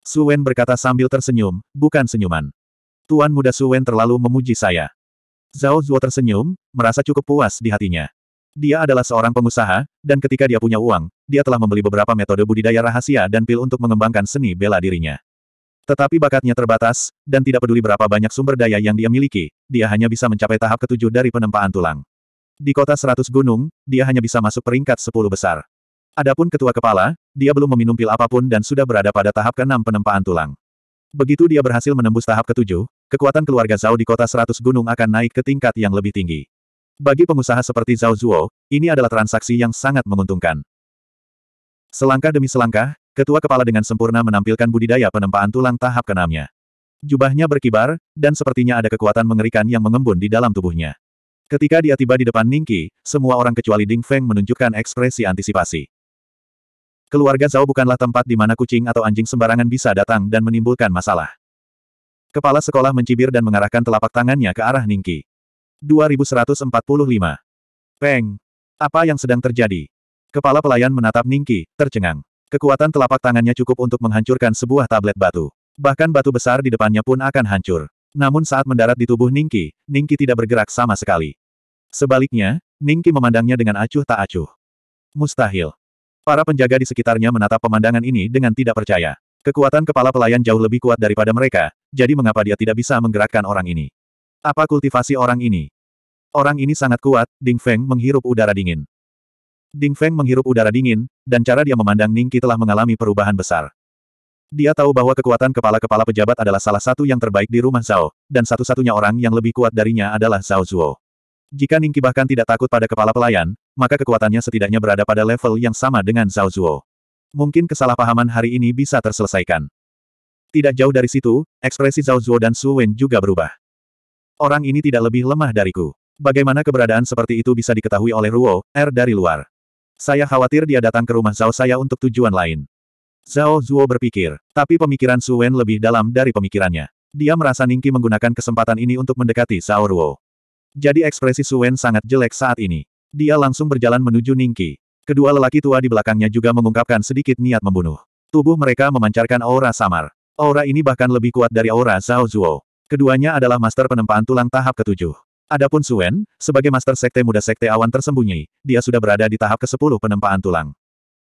Suwen berkata sambil tersenyum, bukan senyuman. Tuan muda Suwen terlalu memuji saya. Zhao Zuo tersenyum, merasa cukup puas di hatinya. Dia adalah seorang pengusaha, dan ketika dia punya uang, dia telah membeli beberapa metode budidaya rahasia dan pil untuk mengembangkan seni bela dirinya. Tetapi bakatnya terbatas, dan tidak peduli berapa banyak sumber daya yang dia miliki, dia hanya bisa mencapai tahap ketujuh dari penempaan tulang. Di kota seratus gunung, dia hanya bisa masuk peringkat sepuluh besar. Adapun ketua kepala, dia belum meminum pil apapun dan sudah berada pada tahap keenam penempaan tulang. Begitu dia berhasil menembus tahap ketujuh, kekuatan keluarga Zhao di kota seratus gunung akan naik ke tingkat yang lebih tinggi. Bagi pengusaha seperti Zhao Zuo, ini adalah transaksi yang sangat menguntungkan. Selangkah demi selangkah, Ketua kepala dengan sempurna menampilkan budidaya penempaan tulang tahap keenamnya. Jubahnya berkibar, dan sepertinya ada kekuatan mengerikan yang mengembun di dalam tubuhnya. Ketika dia tiba di depan Ningki, semua orang kecuali Ding Feng menunjukkan ekspresi antisipasi. Keluarga Zhao bukanlah tempat di mana kucing atau anjing sembarangan bisa datang dan menimbulkan masalah. Kepala sekolah mencibir dan mengarahkan telapak tangannya ke arah Ningki. 2145. Peng. Apa yang sedang terjadi? Kepala pelayan menatap Ningki, tercengang. Kekuatan telapak tangannya cukup untuk menghancurkan sebuah tablet batu. Bahkan batu besar di depannya pun akan hancur. Namun saat mendarat di tubuh Ningki, Ningki tidak bergerak sama sekali. Sebaliknya, Ningki memandangnya dengan acuh tak acuh. Mustahil. Para penjaga di sekitarnya menatap pemandangan ini dengan tidak percaya. Kekuatan kepala pelayan jauh lebih kuat daripada mereka, jadi mengapa dia tidak bisa menggerakkan orang ini? Apa kultivasi orang ini? Orang ini sangat kuat, Ding Feng menghirup udara dingin. Ding Feng menghirup udara dingin, dan cara dia memandang Ning Qi telah mengalami perubahan besar. Dia tahu bahwa kekuatan kepala-kepala pejabat adalah salah satu yang terbaik di rumah Zhao, dan satu-satunya orang yang lebih kuat darinya adalah Zhao Zuo. Jika Ning Qi bahkan tidak takut pada kepala pelayan, maka kekuatannya setidaknya berada pada level yang sama dengan Zhao Zuo. Mungkin kesalahpahaman hari ini bisa terselesaikan. Tidak jauh dari situ, ekspresi Zhao Zuo dan Su Wen juga berubah. Orang ini tidak lebih lemah dariku. Bagaimana keberadaan seperti itu bisa diketahui oleh Ruo, R er, dari luar? Saya khawatir dia datang ke rumah Zhao saya untuk tujuan lain. Zhao Zuo berpikir, tapi pemikiran Su Wen lebih dalam dari pemikirannya. Dia merasa Ningki menggunakan kesempatan ini untuk mendekati Zhao Ruo. Jadi ekspresi Su Wen sangat jelek saat ini. Dia langsung berjalan menuju Ningki. Kedua lelaki tua di belakangnya juga mengungkapkan sedikit niat membunuh. Tubuh mereka memancarkan aura samar. Aura ini bahkan lebih kuat dari aura Zhao Zuo. Keduanya adalah master penempaan tulang tahap ketujuh. Adapun Suen, sebagai master sekte muda sekte awan tersembunyi, dia sudah berada di tahap ke-10 penempaan tulang.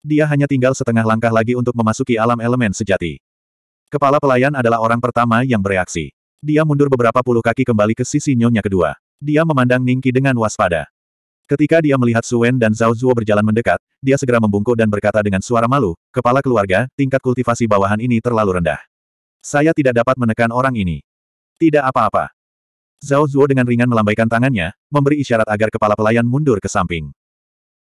Dia hanya tinggal setengah langkah lagi untuk memasuki alam elemen sejati. Kepala pelayan adalah orang pertama yang bereaksi. Dia mundur beberapa puluh kaki kembali ke sisi nyonya kedua. Dia memandang Ningki dengan waspada. Ketika dia melihat Suen dan Zhao Zuo berjalan mendekat, dia segera membungkuk dan berkata dengan suara malu, Kepala keluarga, tingkat kultivasi bawahan ini terlalu rendah. Saya tidak dapat menekan orang ini. Tidak apa-apa. Zhao Zuo dengan ringan melambaikan tangannya, memberi isyarat agar kepala pelayan mundur ke samping.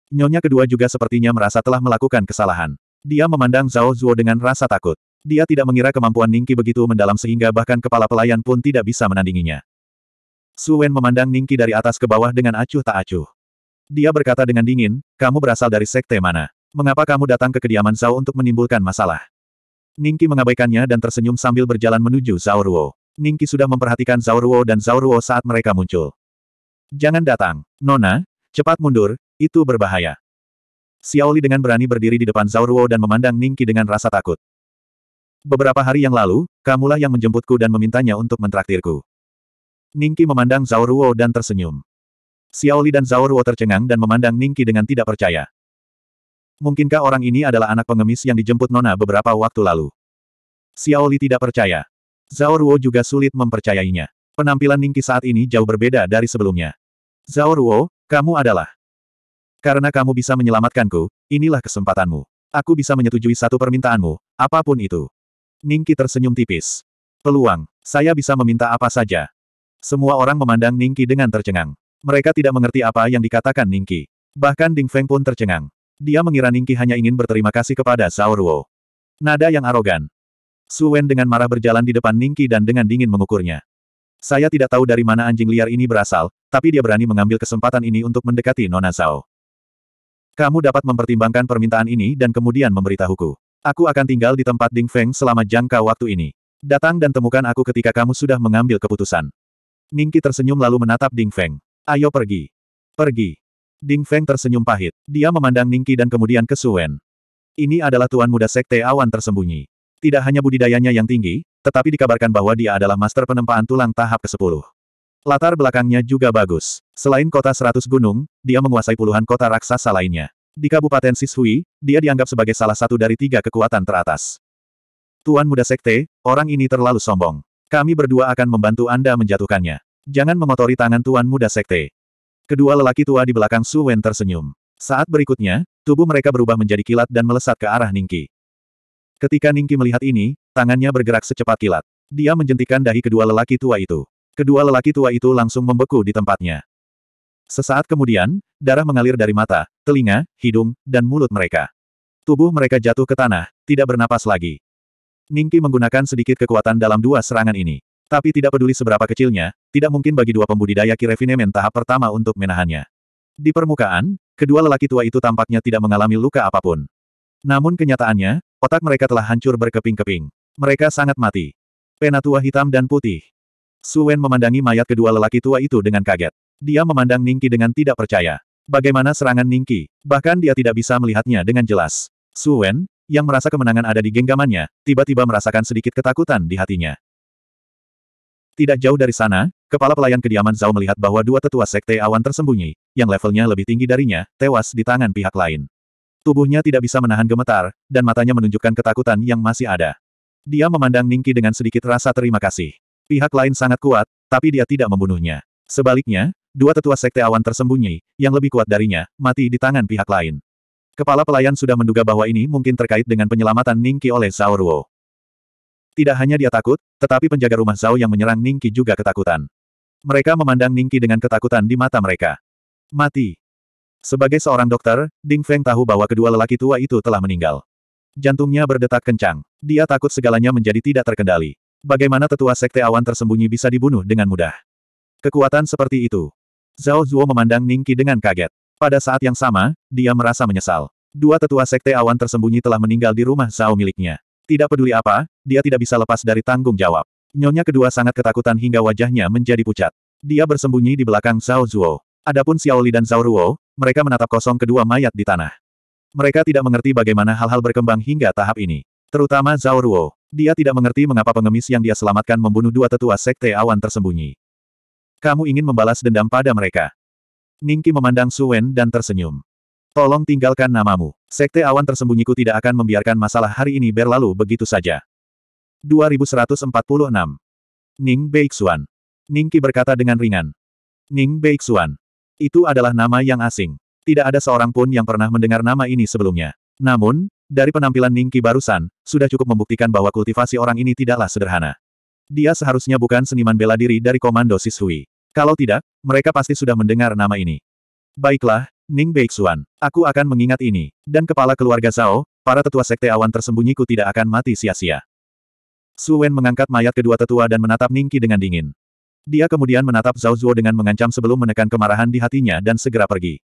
Nyonya kedua juga sepertinya merasa telah melakukan kesalahan. Dia memandang Zhao Zuo dengan rasa takut. Dia tidak mengira kemampuan Ningki begitu mendalam sehingga bahkan kepala pelayan pun tidak bisa menandinginya. Su Wen memandang Ningki dari atas ke bawah dengan acuh tak acuh. Dia berkata dengan dingin, kamu berasal dari sekte mana? Mengapa kamu datang ke kediaman Zhao untuk menimbulkan masalah? Ningki mengabaikannya dan tersenyum sambil berjalan menuju Zhao Ruo. Ningki sudah memperhatikan Zauruo dan Zauruo saat mereka muncul. Jangan datang. Nona, cepat mundur, itu berbahaya. Xiaoli dengan berani berdiri di depan Zauruo dan memandang Ningki dengan rasa takut. Beberapa hari yang lalu, kamulah yang menjemputku dan memintanya untuk mentraktirku. Ningki memandang Zauruo dan tersenyum. Xiaoli dan Zauruo tercengang dan memandang Ningki dengan tidak percaya. Mungkinkah orang ini adalah anak pengemis yang dijemput Nona beberapa waktu lalu? Xiaoli tidak percaya. Zhao Ruo juga sulit mempercayainya. Penampilan Ningki saat ini jauh berbeda dari sebelumnya. Zhao Ruo, kamu adalah. Karena kamu bisa menyelamatkanku, inilah kesempatanmu. Aku bisa menyetujui satu permintaanmu, apapun itu. Ningki tersenyum tipis. Peluang, saya bisa meminta apa saja. Semua orang memandang Ningki dengan tercengang. Mereka tidak mengerti apa yang dikatakan Ningki. Bahkan Ding Feng pun tercengang. Dia mengira Ningki hanya ingin berterima kasih kepada Zhao Ruo. Nada yang arogan, Su dengan marah berjalan di depan Ningki dan dengan dingin mengukurnya. Saya tidak tahu dari mana anjing liar ini berasal, tapi dia berani mengambil kesempatan ini untuk mendekati Nona Zhao. Kamu dapat mempertimbangkan permintaan ini dan kemudian memberitahuku. Aku akan tinggal di tempat Ding Feng selama jangka waktu ini. Datang dan temukan aku ketika kamu sudah mengambil keputusan. Ningki tersenyum lalu menatap Ding Feng. Ayo pergi. Pergi. Ding Feng tersenyum pahit. Dia memandang Ningki dan kemudian ke Suen. Ini adalah tuan muda sekte awan tersembunyi. Tidak hanya budidayanya yang tinggi, tetapi dikabarkan bahwa dia adalah master penempaan tulang tahap ke-10. Latar belakangnya juga bagus. Selain kota seratus gunung, dia menguasai puluhan kota raksasa lainnya. Di Kabupaten Sishui, dia dianggap sebagai salah satu dari tiga kekuatan teratas. Tuan muda sekte, orang ini terlalu sombong. Kami berdua akan membantu Anda menjatuhkannya. Jangan mengotori tangan tuan muda sekte. Kedua lelaki tua di belakang Su Wen tersenyum. Saat berikutnya, tubuh mereka berubah menjadi kilat dan melesat ke arah Ningki. Ketika Ningki melihat ini, tangannya bergerak secepat kilat. Dia menjentikan dahi kedua lelaki tua itu. Kedua lelaki tua itu langsung membeku di tempatnya. Sesaat kemudian, darah mengalir dari mata, telinga, hidung, dan mulut mereka. Tubuh mereka jatuh ke tanah, tidak bernapas lagi. Ningki menggunakan sedikit kekuatan dalam dua serangan ini. Tapi tidak peduli seberapa kecilnya, tidak mungkin bagi dua pembudidaya Kirevinemen tahap pertama untuk menahannya. Di permukaan, kedua lelaki tua itu tampaknya tidak mengalami luka apapun. Namun kenyataannya, Otak mereka telah hancur berkeping-keping. Mereka sangat mati. Penatua hitam dan putih. Suwen memandangi mayat kedua lelaki tua itu dengan kaget. Dia memandang Ningki dengan tidak percaya. Bagaimana serangan Ningki? Bahkan dia tidak bisa melihatnya dengan jelas. Suwen, yang merasa kemenangan ada di genggamannya, tiba-tiba merasakan sedikit ketakutan di hatinya. Tidak jauh dari sana, kepala pelayan kediaman Zhao melihat bahwa dua tetua sekte awan tersembunyi, yang levelnya lebih tinggi darinya, tewas di tangan pihak lain. Tubuhnya tidak bisa menahan gemetar, dan matanya menunjukkan ketakutan yang masih ada. Dia memandang Ningki dengan sedikit rasa terima kasih. Pihak lain sangat kuat, tapi dia tidak membunuhnya. Sebaliknya, dua tetua sekte awan tersembunyi, yang lebih kuat darinya, mati di tangan pihak lain. Kepala pelayan sudah menduga bahwa ini mungkin terkait dengan penyelamatan Ningki oleh Zhao Ruo. Tidak hanya dia takut, tetapi penjaga rumah Zhao yang menyerang Ningki juga ketakutan. Mereka memandang Ningki dengan ketakutan di mata mereka. Mati. Sebagai seorang dokter, Ding Feng tahu bahwa kedua lelaki tua itu telah meninggal. Jantungnya berdetak kencang. Dia takut segalanya menjadi tidak terkendali. Bagaimana tetua sekte awan tersembunyi bisa dibunuh dengan mudah? Kekuatan seperti itu. Zhao Zuo memandang Qi dengan kaget. Pada saat yang sama, dia merasa menyesal. Dua tetua sekte awan tersembunyi telah meninggal di rumah Zhao miliknya. Tidak peduli apa, dia tidak bisa lepas dari tanggung jawab. Nyonya kedua sangat ketakutan hingga wajahnya menjadi pucat. Dia bersembunyi di belakang Zhao Zuo. Adapun Xiaoli dan Zhao Ruo, mereka menatap kosong kedua mayat di tanah. Mereka tidak mengerti bagaimana hal-hal berkembang hingga tahap ini. Terutama Zhao Ruo. Dia tidak mengerti mengapa pengemis yang dia selamatkan membunuh dua tetua sekte awan tersembunyi. Kamu ingin membalas dendam pada mereka. Ningki memandang Suen dan tersenyum. Tolong tinggalkan namamu. Sekte awan tersembunyiku tidak akan membiarkan masalah hari ini berlalu begitu saja. 2146. Ning Beixuan. Ningki berkata dengan ringan. Ning Beixuan. Itu adalah nama yang asing. Tidak ada seorang pun yang pernah mendengar nama ini sebelumnya. Namun, dari penampilan Ningki barusan, sudah cukup membuktikan bahwa kultivasi orang ini tidaklah sederhana. Dia seharusnya bukan seniman bela diri dari Komando Sishui. Kalau tidak, mereka pasti sudah mendengar nama ini. Baiklah, Ning Beixuan, aku akan mengingat ini. Dan kepala keluarga Zhao, para tetua sekte awan tersembunyiku tidak akan mati sia-sia. Su Wen mengangkat mayat kedua tetua dan menatap Ningki dengan dingin. Dia kemudian menatap Zhao Zuo dengan mengancam sebelum menekan kemarahan di hatinya dan segera pergi.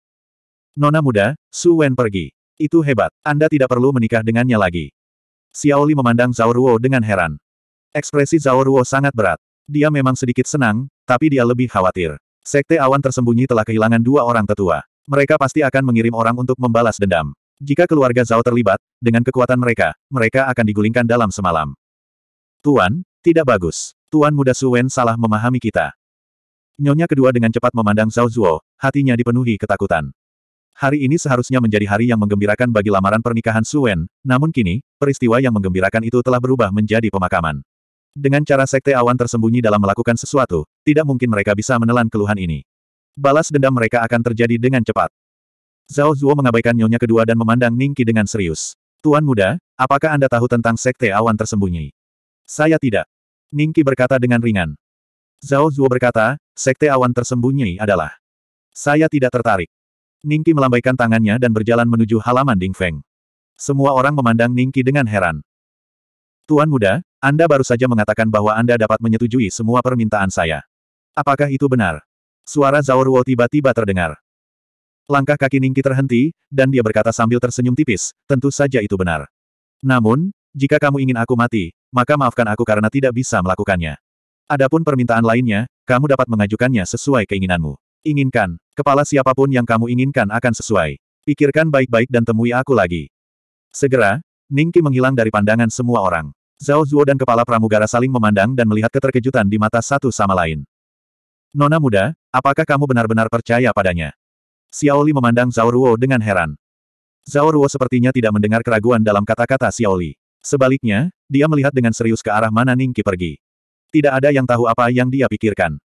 Nona muda, Su Wen pergi. Itu hebat, Anda tidak perlu menikah dengannya lagi. Xiao Li memandang Zhao Ruo dengan heran. Ekspresi Zhao Ruo sangat berat. Dia memang sedikit senang, tapi dia lebih khawatir. Sekte awan tersembunyi telah kehilangan dua orang tetua. Mereka pasti akan mengirim orang untuk membalas dendam. Jika keluarga Zhao terlibat, dengan kekuatan mereka, mereka akan digulingkan dalam semalam. Tuan, tidak bagus. Tuan muda Suwen salah memahami kita. Nyonya kedua dengan cepat memandang Zhao Zuo, hatinya dipenuhi ketakutan. Hari ini seharusnya menjadi hari yang menggembirakan bagi lamaran pernikahan Suwen, namun kini, peristiwa yang menggembirakan itu telah berubah menjadi pemakaman. Dengan cara sekte awan tersembunyi dalam melakukan sesuatu, tidak mungkin mereka bisa menelan keluhan ini. Balas dendam mereka akan terjadi dengan cepat. Zhao Zuo mengabaikan nyonya kedua dan memandang Ningki dengan serius. Tuan muda, apakah Anda tahu tentang sekte awan tersembunyi? Saya tidak. Ningki berkata dengan ringan. Zhao Zuo berkata, sekte awan tersembunyi adalah. Saya tidak tertarik. Ningki melambaikan tangannya dan berjalan menuju halaman Ding Feng. Semua orang memandang Ningki dengan heran. Tuan muda, Anda baru saja mengatakan bahwa Anda dapat menyetujui semua permintaan saya. Apakah itu benar? Suara Zhao Ruo tiba-tiba terdengar. Langkah kaki Ningki terhenti, dan dia berkata sambil tersenyum tipis, tentu saja itu benar. Namun, jika kamu ingin aku mati, maka maafkan aku karena tidak bisa melakukannya. Adapun permintaan lainnya, kamu dapat mengajukannya sesuai keinginanmu. Inginkan, kepala siapapun yang kamu inginkan akan sesuai. Pikirkan baik-baik dan temui aku lagi. Segera, Ningki menghilang dari pandangan semua orang. Zhao Zuo dan kepala pramugara saling memandang dan melihat keterkejutan di mata satu sama lain. Nona muda, apakah kamu benar-benar percaya padanya? Xiaoli memandang Zhao Ruo dengan heran. Zhao Ruo sepertinya tidak mendengar keraguan dalam kata-kata Xiaoli. Sebaliknya, dia melihat dengan serius ke arah mana Ningki pergi. Tidak ada yang tahu apa yang dia pikirkan.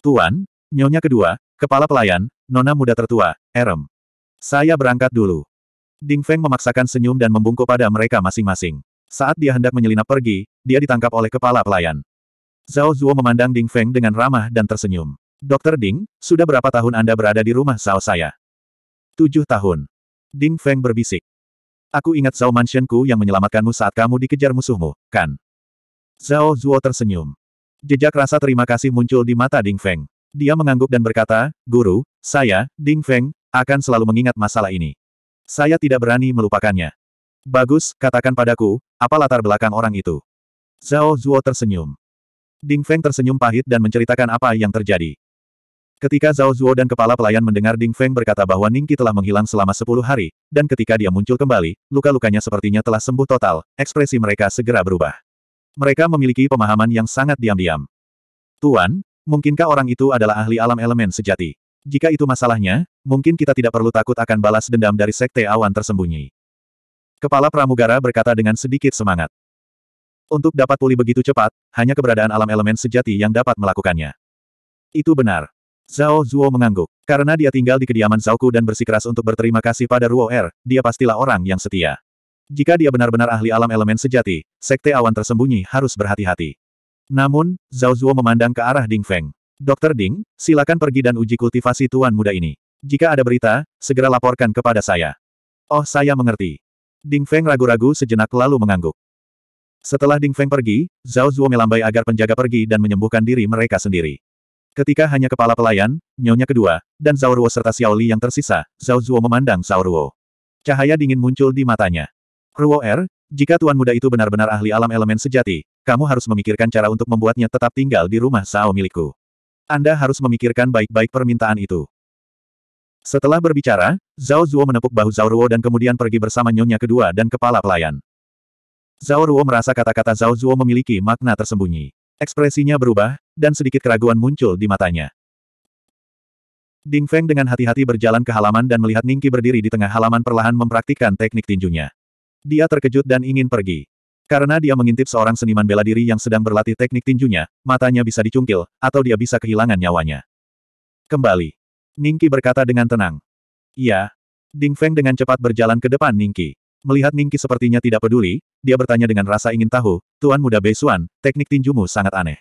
Tuan, nyonya kedua, kepala pelayan, nona muda tertua, Erem. Saya berangkat dulu. Ding Feng memaksakan senyum dan membungkuk pada mereka masing-masing. Saat dia hendak menyelinap pergi, dia ditangkap oleh kepala pelayan. Zhao Zuo memandang Ding Feng dengan ramah dan tersenyum. Dokter Ding, sudah berapa tahun Anda berada di rumah Zhao saya? Tujuh tahun. Ding Feng berbisik. Aku ingat Zhao Mansionku yang menyelamatkanmu saat kamu dikejar musuhmu, kan? Zhao Zuo tersenyum. Jejak rasa terima kasih muncul di mata Ding Feng. Dia mengangguk dan berkata, Guru, saya, Ding Feng, akan selalu mengingat masalah ini. Saya tidak berani melupakannya. Bagus, katakan padaku, apa latar belakang orang itu? Zhao Zuo tersenyum. Ding Feng tersenyum pahit dan menceritakan apa yang terjadi. Ketika Zhao Zuo dan kepala pelayan mendengar Ding Feng berkata bahwa Ningki telah menghilang selama sepuluh hari, dan ketika dia muncul kembali, luka-lukanya sepertinya telah sembuh total, ekspresi mereka segera berubah. Mereka memiliki pemahaman yang sangat diam-diam. Tuan, mungkinkah orang itu adalah ahli alam elemen sejati? Jika itu masalahnya, mungkin kita tidak perlu takut akan balas dendam dari sekte awan tersembunyi. Kepala pramugara berkata dengan sedikit semangat. Untuk dapat pulih begitu cepat, hanya keberadaan alam elemen sejati yang dapat melakukannya. Itu benar. Zhao Zuo mengangguk. Karena dia tinggal di kediaman Zhaoku dan bersikeras untuk berterima kasih pada Ruo Er, dia pastilah orang yang setia. Jika dia benar-benar ahli alam elemen sejati, sekte awan tersembunyi harus berhati-hati. Namun, Zhao Zuo memandang ke arah Ding Feng. Dokter Ding, silakan pergi dan uji kultivasi tuan muda ini. Jika ada berita, segera laporkan kepada saya. Oh saya mengerti. Ding Feng ragu-ragu sejenak lalu mengangguk. Setelah Ding Feng pergi, Zhao Zuo melambai agar penjaga pergi dan menyembuhkan diri mereka sendiri. Ketika hanya kepala pelayan, nyonya kedua, dan Zauruo serta Xiaoli yang tersisa, Zhao Zuo memandang Zauruo. Cahaya dingin muncul di matanya. Ruo Er, jika tuan muda itu benar-benar ahli alam elemen sejati, kamu harus memikirkan cara untuk membuatnya tetap tinggal di rumah sao milikku. Anda harus memikirkan baik-baik permintaan itu. Setelah berbicara, Zhao Zuo menepuk bahu Zhao Ruo dan kemudian pergi bersama nyonya kedua dan kepala pelayan. Zhao Ruo merasa kata-kata Zhao Zuo memiliki makna tersembunyi. Ekspresinya berubah, dan sedikit keraguan muncul di matanya. Ding Feng dengan hati-hati berjalan ke halaman dan melihat Ningki berdiri di tengah halaman perlahan mempraktikkan teknik tinjunya. Dia terkejut dan ingin pergi. Karena dia mengintip seorang seniman bela diri yang sedang berlatih teknik tinjunya, matanya bisa dicungkil, atau dia bisa kehilangan nyawanya. Kembali. Ningki berkata dengan tenang. Iya. Ding Feng dengan cepat berjalan ke depan Ningki. Melihat Ningki sepertinya tidak peduli, dia bertanya dengan rasa ingin tahu, Tuan Muda Beisuan, teknik tinjumu sangat aneh.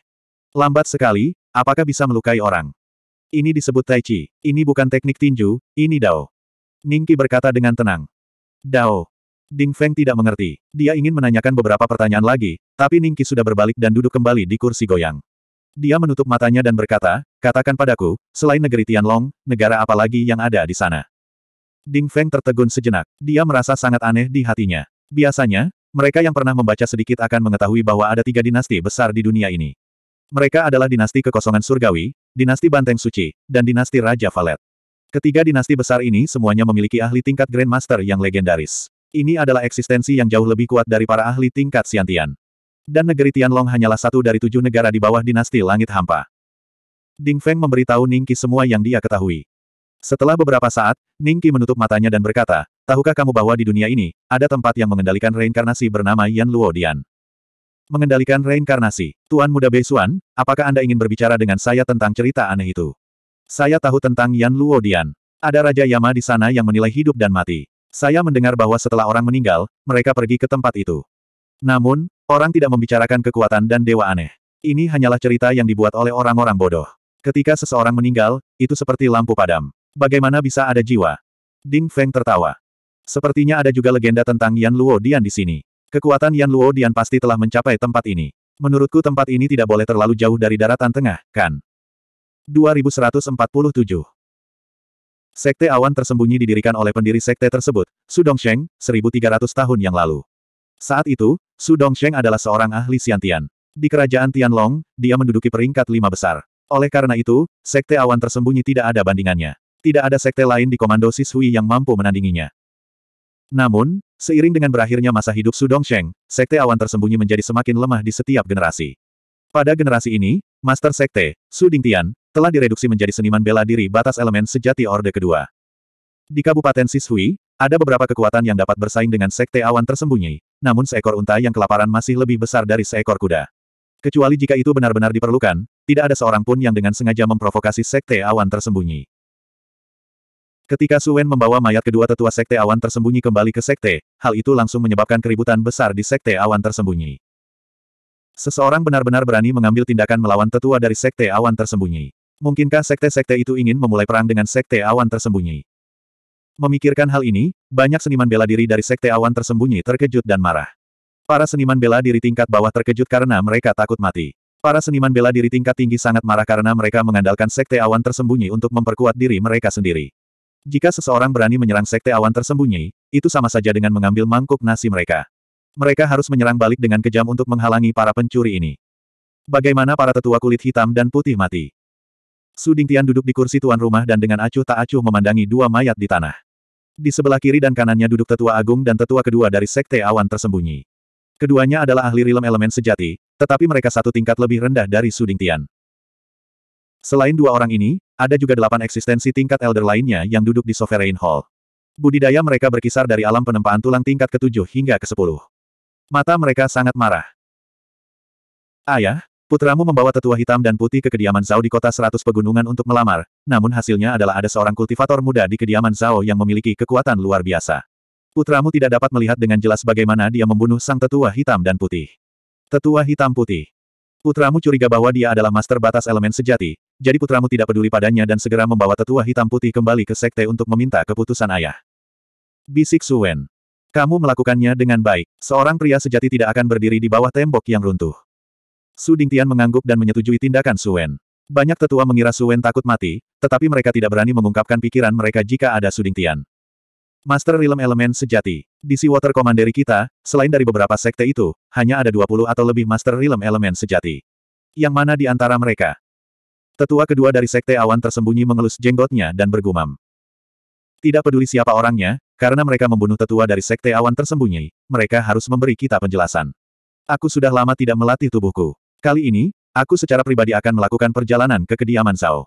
Lambat sekali, apakah bisa melukai orang? Ini disebut Tai Chi, ini bukan teknik tinju, ini Dao. Ningki berkata dengan tenang. Dao. Ding Feng tidak mengerti. Dia ingin menanyakan beberapa pertanyaan lagi, tapi Ningki sudah berbalik dan duduk kembali di kursi goyang. Dia menutup matanya dan berkata, katakan padaku, selain negeri Tianlong, negara apa lagi yang ada di sana? Ding Feng tertegun sejenak. Dia merasa sangat aneh di hatinya. Biasanya, mereka yang pernah membaca sedikit akan mengetahui bahwa ada tiga dinasti besar di dunia ini. Mereka adalah dinasti kekosongan surgawi, dinasti banteng suci, dan dinasti Raja Valet. Ketiga dinasti besar ini semuanya memiliki ahli tingkat Grandmaster yang legendaris. Ini adalah eksistensi yang jauh lebih kuat dari para ahli tingkat siantian. Dan negeri Tianlong hanyalah satu dari tujuh negara di bawah dinasti Langit Hampa. Ding Feng memberitahu Ningqi semua yang dia ketahui. Setelah beberapa saat, Ningki menutup matanya dan berkata, Tahukah kamu bahwa di dunia ini, ada tempat yang mengendalikan reinkarnasi bernama Yan Luodian? Mengendalikan reinkarnasi. Tuan Muda Beisuan, apakah Anda ingin berbicara dengan saya tentang cerita aneh itu? Saya tahu tentang Yan Luodian. Ada Raja Yama di sana yang menilai hidup dan mati. Saya mendengar bahwa setelah orang meninggal, mereka pergi ke tempat itu. Namun, orang tidak membicarakan kekuatan dan dewa aneh. Ini hanyalah cerita yang dibuat oleh orang-orang bodoh. Ketika seseorang meninggal, itu seperti lampu padam. Bagaimana bisa ada jiwa? Ding Feng tertawa. Sepertinya ada juga legenda tentang Yan Luo Dian di sini. Kekuatan Yan Luo Dian pasti telah mencapai tempat ini. Menurutku tempat ini tidak boleh terlalu jauh dari daratan tengah, kan? 2147 Sekte awan tersembunyi didirikan oleh pendiri sekte tersebut, Su Dongsheng, 1300 tahun yang lalu. Saat itu, Su Dongsheng adalah seorang ahli siantian. Di kerajaan Tianlong, dia menduduki peringkat lima besar. Oleh karena itu, sekte awan tersembunyi tidak ada bandingannya tidak ada sekte lain di komando Sisui yang mampu menandinginya. Namun, seiring dengan berakhirnya masa hidup Sudong Sheng, sekte awan tersembunyi menjadi semakin lemah di setiap generasi. Pada generasi ini, Master Sekte, Su Dingtian, telah direduksi menjadi seniman bela diri batas elemen sejati Orde Kedua. Di Kabupaten Sisui, ada beberapa kekuatan yang dapat bersaing dengan sekte awan tersembunyi, namun seekor unta yang kelaparan masih lebih besar dari seekor kuda. Kecuali jika itu benar-benar diperlukan, tidak ada seorang pun yang dengan sengaja memprovokasi sekte awan tersembunyi. Ketika Suwen membawa mayat kedua tetua sekte awan tersembunyi kembali ke sekte, hal itu langsung menyebabkan keributan besar di sekte awan tersembunyi. Seseorang benar-benar berani mengambil tindakan melawan tetua dari sekte awan tersembunyi. Mungkinkah sekte-sekte itu ingin memulai perang dengan sekte awan tersembunyi? Memikirkan hal ini, banyak seniman bela diri dari sekte awan tersembunyi terkejut dan marah. Para seniman bela diri tingkat bawah terkejut karena mereka takut mati. Para seniman bela diri tingkat tinggi sangat marah karena mereka mengandalkan sekte awan tersembunyi untuk memperkuat diri mereka sendiri. Jika seseorang berani menyerang sekte awan tersembunyi, itu sama saja dengan mengambil mangkuk nasi mereka. Mereka harus menyerang balik dengan kejam untuk menghalangi para pencuri ini. Bagaimana para tetua kulit hitam dan putih mati? Su Tian duduk di kursi tuan rumah dan dengan acuh tak acuh memandangi dua mayat di tanah. Di sebelah kiri dan kanannya duduk tetua agung dan tetua kedua dari sekte awan tersembunyi. Keduanya adalah ahli rilem elemen sejati, tetapi mereka satu tingkat lebih rendah dari Su Tian. Selain dua orang ini, ada juga delapan eksistensi tingkat elder lainnya yang duduk di Sovereign Hall. Budidaya mereka berkisar dari alam penempaan tulang tingkat ke ketujuh hingga ke sepuluh. Mata mereka sangat marah. Ayah, putramu membawa tetua hitam dan putih ke kediaman Zhao di kota seratus pegunungan untuk melamar, namun hasilnya adalah ada seorang kultivator muda di kediaman Zhao yang memiliki kekuatan luar biasa. Putramu tidak dapat melihat dengan jelas bagaimana dia membunuh sang tetua hitam dan putih. Tetua hitam putih. Putramu curiga bahwa dia adalah master batas elemen sejati, jadi putramu tidak peduli padanya dan segera membawa tetua hitam putih kembali ke sekte untuk meminta keputusan ayah. Bisik Suwen. Kamu melakukannya dengan baik. Seorang pria sejati tidak akan berdiri di bawah tembok yang runtuh. Su Dingtian mengangguk dan menyetujui tindakan Suwen. Banyak tetua mengira Suwen takut mati, tetapi mereka tidak berani mengungkapkan pikiran mereka jika ada Su Dingtian. Master Realm Elemen sejati. Di Seawater Komanderi kita, selain dari beberapa sekte itu, hanya ada 20 atau lebih Master Realm Elemen sejati. Yang mana di antara mereka? Tetua kedua dari sekte awan tersembunyi mengelus jenggotnya dan bergumam. Tidak peduli siapa orangnya, karena mereka membunuh tetua dari sekte awan tersembunyi, mereka harus memberi kita penjelasan. Aku sudah lama tidak melatih tubuhku. Kali ini, aku secara pribadi akan melakukan perjalanan ke kediaman Zhao.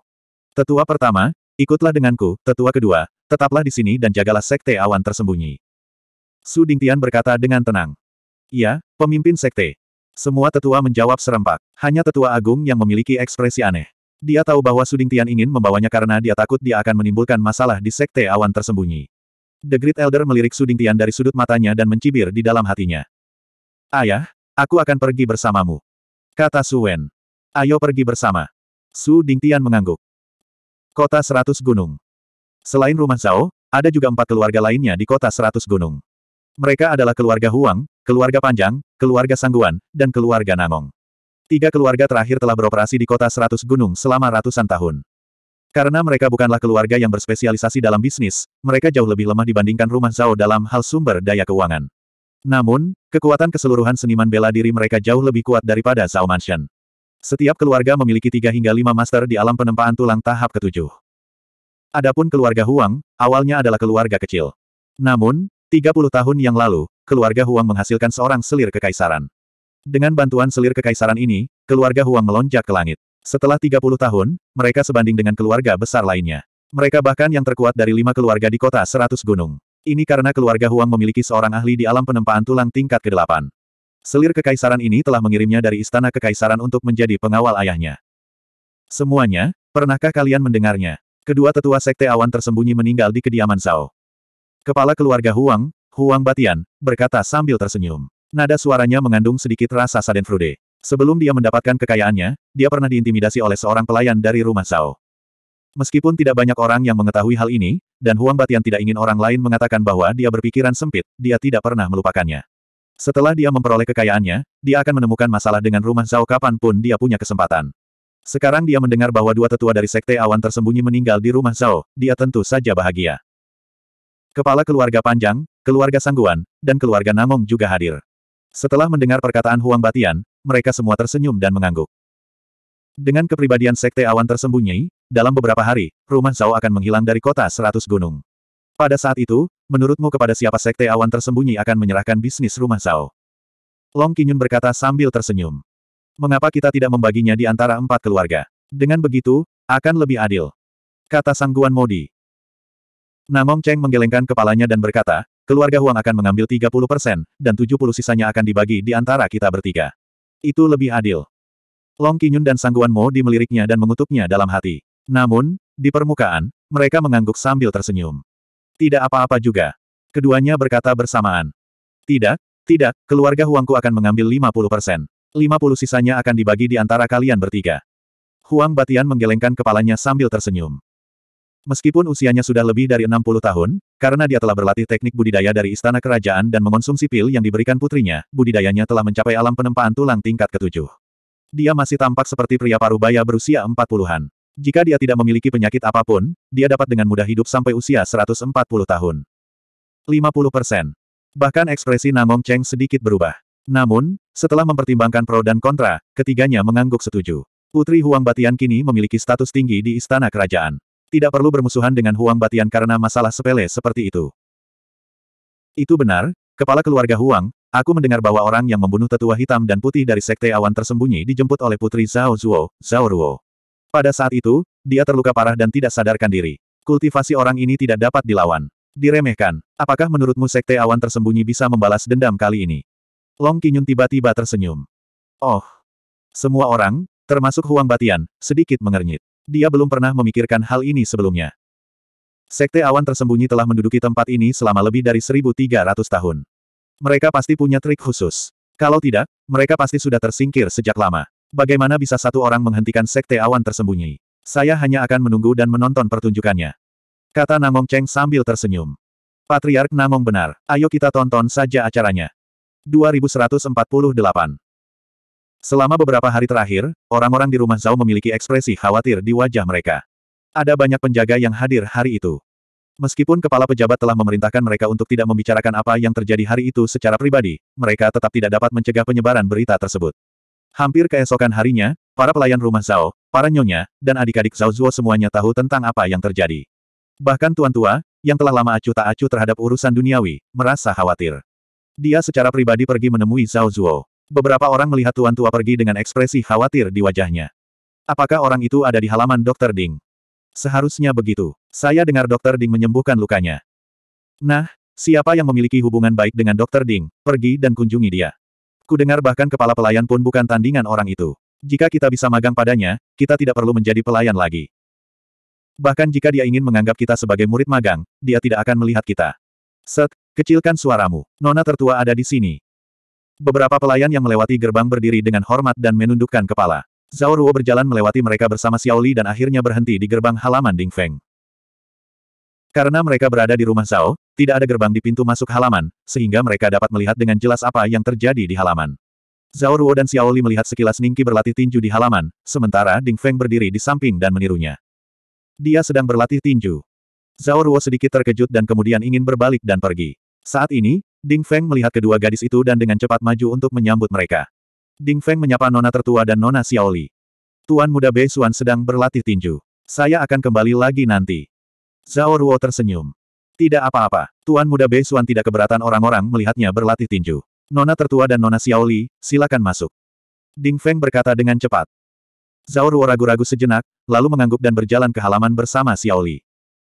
Tetua pertama, Ikutlah denganku, tetua kedua, tetaplah di sini dan jagalah sekte awan tersembunyi. Su Dingtian berkata dengan tenang. Iya, pemimpin sekte. Semua tetua menjawab serempak. Hanya tetua agung yang memiliki ekspresi aneh. Dia tahu bahwa Su Dingtian ingin membawanya karena dia takut dia akan menimbulkan masalah di sekte awan tersembunyi. The Great Elder melirik Su Dingtian dari sudut matanya dan mencibir di dalam hatinya. Ayah, aku akan pergi bersamamu. Kata Su Wen. Ayo pergi bersama. Su Dingtian mengangguk. Kota Seratus Gunung. Selain rumah Zhao, ada juga empat keluarga lainnya di Kota Seratus Gunung. Mereka adalah keluarga Huang, keluarga Panjang, keluarga Sangguan, dan keluarga Nangong. Tiga keluarga terakhir telah beroperasi di Kota Seratus Gunung selama ratusan tahun. Karena mereka bukanlah keluarga yang berspesialisasi dalam bisnis, mereka jauh lebih lemah dibandingkan rumah Zhao dalam hal sumber daya keuangan. Namun, kekuatan keseluruhan seniman bela diri mereka jauh lebih kuat daripada Zhao Mansion. Setiap keluarga memiliki tiga hingga lima master di alam penempaan tulang tahap ketujuh. Adapun keluarga Huang, awalnya adalah keluarga kecil. Namun, 30 tahun yang lalu, keluarga Huang menghasilkan seorang selir kekaisaran. Dengan bantuan selir kekaisaran ini, keluarga Huang melonjak ke langit. Setelah 30 tahun, mereka sebanding dengan keluarga besar lainnya. Mereka bahkan yang terkuat dari lima keluarga di kota seratus gunung. Ini karena keluarga Huang memiliki seorang ahli di alam penempaan tulang tingkat ke-8. Selir kekaisaran ini telah mengirimnya dari istana kekaisaran untuk menjadi pengawal ayahnya. Semuanya, pernahkah kalian mendengarnya? Kedua tetua sekte awan tersembunyi meninggal di kediaman Zhao. Kepala keluarga Huang, Huang Batian, berkata sambil tersenyum. Nada suaranya mengandung sedikit rasa frude. Sebelum dia mendapatkan kekayaannya, dia pernah diintimidasi oleh seorang pelayan dari rumah Zhao. Meskipun tidak banyak orang yang mengetahui hal ini, dan Huang Batian tidak ingin orang lain mengatakan bahwa dia berpikiran sempit, dia tidak pernah melupakannya. Setelah dia memperoleh kekayaannya, dia akan menemukan masalah dengan rumah Zhao kapanpun dia punya kesempatan. Sekarang dia mendengar bahwa dua tetua dari Sekte Awan tersembunyi meninggal di rumah Zhao, dia tentu saja bahagia. Kepala keluarga Panjang, keluarga Sangguan, dan keluarga Namong juga hadir. Setelah mendengar perkataan Huang Batian, mereka semua tersenyum dan mengangguk. Dengan kepribadian Sekte Awan tersembunyi, dalam beberapa hari, rumah Zhao akan menghilang dari kota seratus gunung. Pada saat itu, menurutmu kepada siapa sekte awan tersembunyi akan menyerahkan bisnis rumah Zhao? Long Kinyun berkata sambil tersenyum. Mengapa kita tidak membaginya di antara empat keluarga? Dengan begitu, akan lebih adil. Kata Sangguan Modi. Namong Cheng menggelengkan kepalanya dan berkata, keluarga Huang akan mengambil 30 persen, dan 70 sisanya akan dibagi di antara kita bertiga. Itu lebih adil. Long Kinyun dan Sangguan Modi meliriknya dan mengutuknya dalam hati. Namun, di permukaan, mereka mengangguk sambil tersenyum. Tidak apa-apa juga. Keduanya berkata bersamaan. Tidak, tidak, keluarga Huangku akan mengambil 50 persen. 50 sisanya akan dibagi di antara kalian bertiga. Huang Batian menggelengkan kepalanya sambil tersenyum. Meskipun usianya sudah lebih dari 60 tahun, karena dia telah berlatih teknik budidaya dari istana kerajaan dan mengonsumsi pil yang diberikan putrinya, budidayanya telah mencapai alam penempaan tulang tingkat ketujuh. Dia masih tampak seperti pria parubaya berusia empat puluhan jika dia tidak memiliki penyakit apapun, dia dapat dengan mudah hidup sampai usia 140 tahun. 50 persen. Bahkan ekspresi Namong Cheng sedikit berubah. Namun, setelah mempertimbangkan pro dan kontra, ketiganya mengangguk setuju. Putri Huang Batian kini memiliki status tinggi di istana kerajaan. Tidak perlu bermusuhan dengan Huang Batian karena masalah sepele seperti itu. Itu benar, kepala keluarga Huang, aku mendengar bahwa orang yang membunuh tetua hitam dan putih dari sekte awan tersembunyi dijemput oleh putri Zhao Zuo, Zhao Ruo. Pada saat itu, dia terluka parah dan tidak sadarkan diri. Kultivasi orang ini tidak dapat dilawan. Diremehkan. Apakah menurutmu sekte awan tersembunyi bisa membalas dendam kali ini? Long Kinyun tiba-tiba tersenyum. Oh. Semua orang, termasuk Huang Batian, sedikit mengernyit. Dia belum pernah memikirkan hal ini sebelumnya. Sekte awan tersembunyi telah menduduki tempat ini selama lebih dari 1300 tahun. Mereka pasti punya trik khusus. Kalau tidak, mereka pasti sudah tersingkir sejak lama. Bagaimana bisa satu orang menghentikan sekte awan tersembunyi? Saya hanya akan menunggu dan menonton pertunjukannya. Kata Namong Cheng sambil tersenyum. Patriark Namong benar, ayo kita tonton saja acaranya. 2148 Selama beberapa hari terakhir, orang-orang di rumah Zhao memiliki ekspresi khawatir di wajah mereka. Ada banyak penjaga yang hadir hari itu. Meskipun kepala pejabat telah memerintahkan mereka untuk tidak membicarakan apa yang terjadi hari itu secara pribadi, mereka tetap tidak dapat mencegah penyebaran berita tersebut. Hampir keesokan harinya, para pelayan rumah Zhao, para nyonya, dan adik-adik Zhao Zuo semuanya tahu tentang apa yang terjadi. Bahkan tuan tua, yang telah lama acuh tak acuh terhadap urusan duniawi, merasa khawatir. Dia secara pribadi pergi menemui Zhao Zuo. Beberapa orang melihat tuan tua pergi dengan ekspresi khawatir di wajahnya. Apakah orang itu ada di halaman Dr. Ding? Seharusnya begitu. Saya dengar Dr. Ding menyembuhkan lukanya. Nah, siapa yang memiliki hubungan baik dengan Dr. Ding, pergi dan kunjungi dia. Kudengar bahkan kepala pelayan pun bukan tandingan orang itu. Jika kita bisa magang padanya, kita tidak perlu menjadi pelayan lagi. Bahkan jika dia ingin menganggap kita sebagai murid magang, dia tidak akan melihat kita. Set, kecilkan suaramu. Nona tertua ada di sini. Beberapa pelayan yang melewati gerbang berdiri dengan hormat dan menundukkan kepala. Zhao Ruo berjalan melewati mereka bersama Xiaoli dan akhirnya berhenti di gerbang halaman Ding Feng. Karena mereka berada di rumah Zhao, tidak ada gerbang di pintu masuk halaman, sehingga mereka dapat melihat dengan jelas apa yang terjadi di halaman. Zhao Ruo dan Xiaoli melihat sekilas Ningki berlatih tinju di halaman, sementara Ding Feng berdiri di samping dan menirunya. Dia sedang berlatih tinju. Zhao Ruo sedikit terkejut dan kemudian ingin berbalik dan pergi. Saat ini, Ding Feng melihat kedua gadis itu dan dengan cepat maju untuk menyambut mereka. Ding Feng menyapa nona tertua dan nona Xiaoli. Tuan muda Bei Xuan sedang berlatih tinju. Saya akan kembali lagi nanti. Zhao Ruo tersenyum. Tidak apa-apa, Tuan Muda Bei Xuan tidak keberatan orang-orang melihatnya berlatih tinju. Nona tertua dan Nona Xiaoli, silakan masuk. Ding Feng berkata dengan cepat. Zhao Ruo ragu-ragu sejenak, lalu mengangguk dan berjalan ke halaman bersama Xiaoli.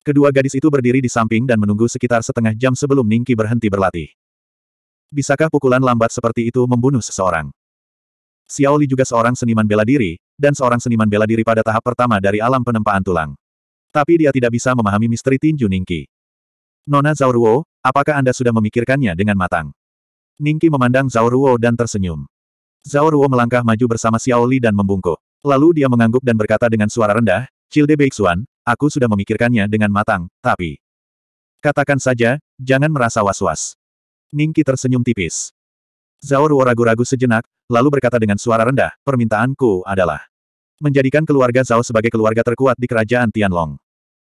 Kedua gadis itu berdiri di samping dan menunggu sekitar setengah jam sebelum Ningki berhenti berlatih. Bisakah pukulan lambat seperti itu membunuh seseorang? Xiaoli juga seorang seniman bela diri, dan seorang seniman bela diri pada tahap pertama dari alam penempaan tulang. Tapi dia tidak bisa memahami misteri tinju Ningki. Nona Zhao Zauruo, apakah Anda sudah memikirkannya dengan matang? Ningki memandang Zhao Zauruo dan tersenyum. Zhao Zauruo melangkah maju bersama Xiaoli dan membungkuk. Lalu dia mengangguk dan berkata dengan suara rendah, Childe Beixuan, aku sudah memikirkannya dengan matang, tapi... Katakan saja, jangan merasa was-was. Ningki tersenyum tipis. Zhao Zauruo ragu-ragu sejenak, lalu berkata dengan suara rendah, permintaanku adalah menjadikan keluarga Zhao sebagai keluarga terkuat di kerajaan Tianlong.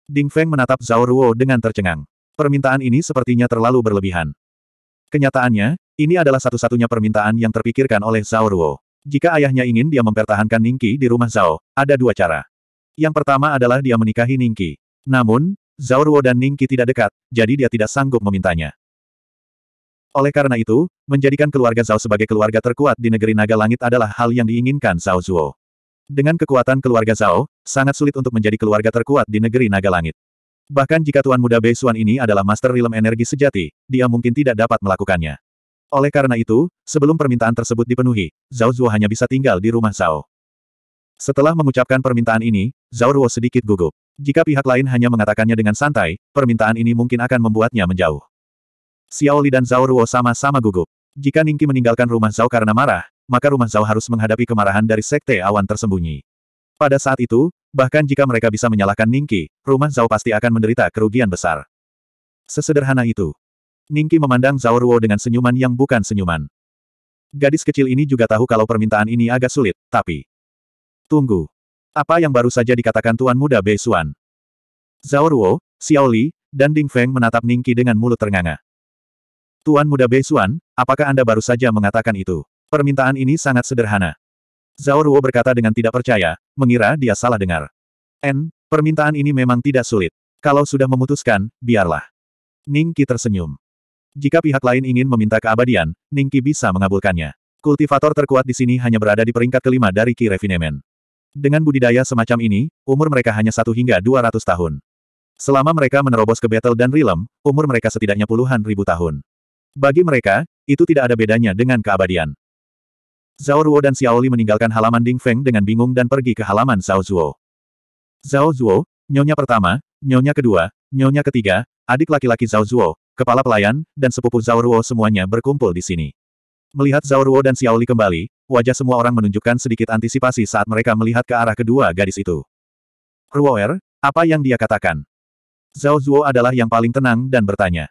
Ding Feng menatap Zhao Ruo dengan tercengang. Permintaan ini sepertinya terlalu berlebihan. Kenyataannya, ini adalah satu-satunya permintaan yang terpikirkan oleh Zhao Ruo. Jika ayahnya ingin dia mempertahankan Ningqi di rumah Zhao, ada dua cara. Yang pertama adalah dia menikahi Ningqi. Namun, Zhao Ruo dan Ningqi tidak dekat, jadi dia tidak sanggup memintanya. Oleh karena itu, menjadikan keluarga Zhao sebagai keluarga terkuat di negeri naga langit adalah hal yang diinginkan Zhao Zuo. Dengan kekuatan keluarga Zhao, sangat sulit untuk menjadi keluarga terkuat di negeri naga langit. Bahkan jika Tuan Muda Beisuan ini adalah master Rilem energi sejati, dia mungkin tidak dapat melakukannya. Oleh karena itu, sebelum permintaan tersebut dipenuhi, Zhao Zuo hanya bisa tinggal di rumah Zhao. Setelah mengucapkan permintaan ini, Zhao Ruo sedikit gugup. Jika pihak lain hanya mengatakannya dengan santai, permintaan ini mungkin akan membuatnya menjauh. Xiao Li dan Zhao Ruo sama-sama gugup. Jika Ningki meninggalkan rumah Zhao karena marah, maka rumah Zhao harus menghadapi kemarahan dari Sekte Awan Tersembunyi. Pada saat itu, bahkan jika mereka bisa menyalahkan Ningki, rumah Zhao pasti akan menderita kerugian besar. Sesederhana itu. Ningki memandang Zhao Ruo dengan senyuman yang bukan senyuman. Gadis kecil ini juga tahu kalau permintaan ini agak sulit, tapi... Tunggu. Apa yang baru saja dikatakan Tuan Muda Bei Xuan? Zhao Ruo, Xiao Li, dan Ding Feng menatap Ningki dengan mulut ternganga. Tuan Muda Bei Xuan, apakah Anda baru saja mengatakan itu? Permintaan ini sangat sederhana. Zhao Ruo berkata dengan tidak percaya, mengira dia salah dengar. N, permintaan ini memang tidak sulit. Kalau sudah memutuskan, biarlah. Ning Qi tersenyum. Jika pihak lain ingin meminta keabadian, Ning Qi bisa mengabulkannya. Kultivator terkuat di sini hanya berada di peringkat kelima dari Qi Refinemen. Dengan budidaya semacam ini, umur mereka hanya satu hingga 200 tahun. Selama mereka menerobos ke Battle dan Realm, umur mereka setidaknya puluhan ribu tahun. Bagi mereka, itu tidak ada bedanya dengan keabadian. Zhao Ruo dan Xiaoli meninggalkan halaman Ding Feng dengan bingung dan pergi ke halaman Zhao Zuo. Zhao Zuo, nyonya pertama, nyonya kedua, nyonya ketiga, adik laki-laki Zhao Zuo, kepala pelayan, dan sepupu Zhao Ruo semuanya berkumpul di sini. Melihat Zhao Ruo dan Xiaoli kembali, wajah semua orang menunjukkan sedikit antisipasi saat mereka melihat ke arah kedua gadis itu. Er, apa yang dia katakan? Zhao Zuo adalah yang paling tenang dan bertanya.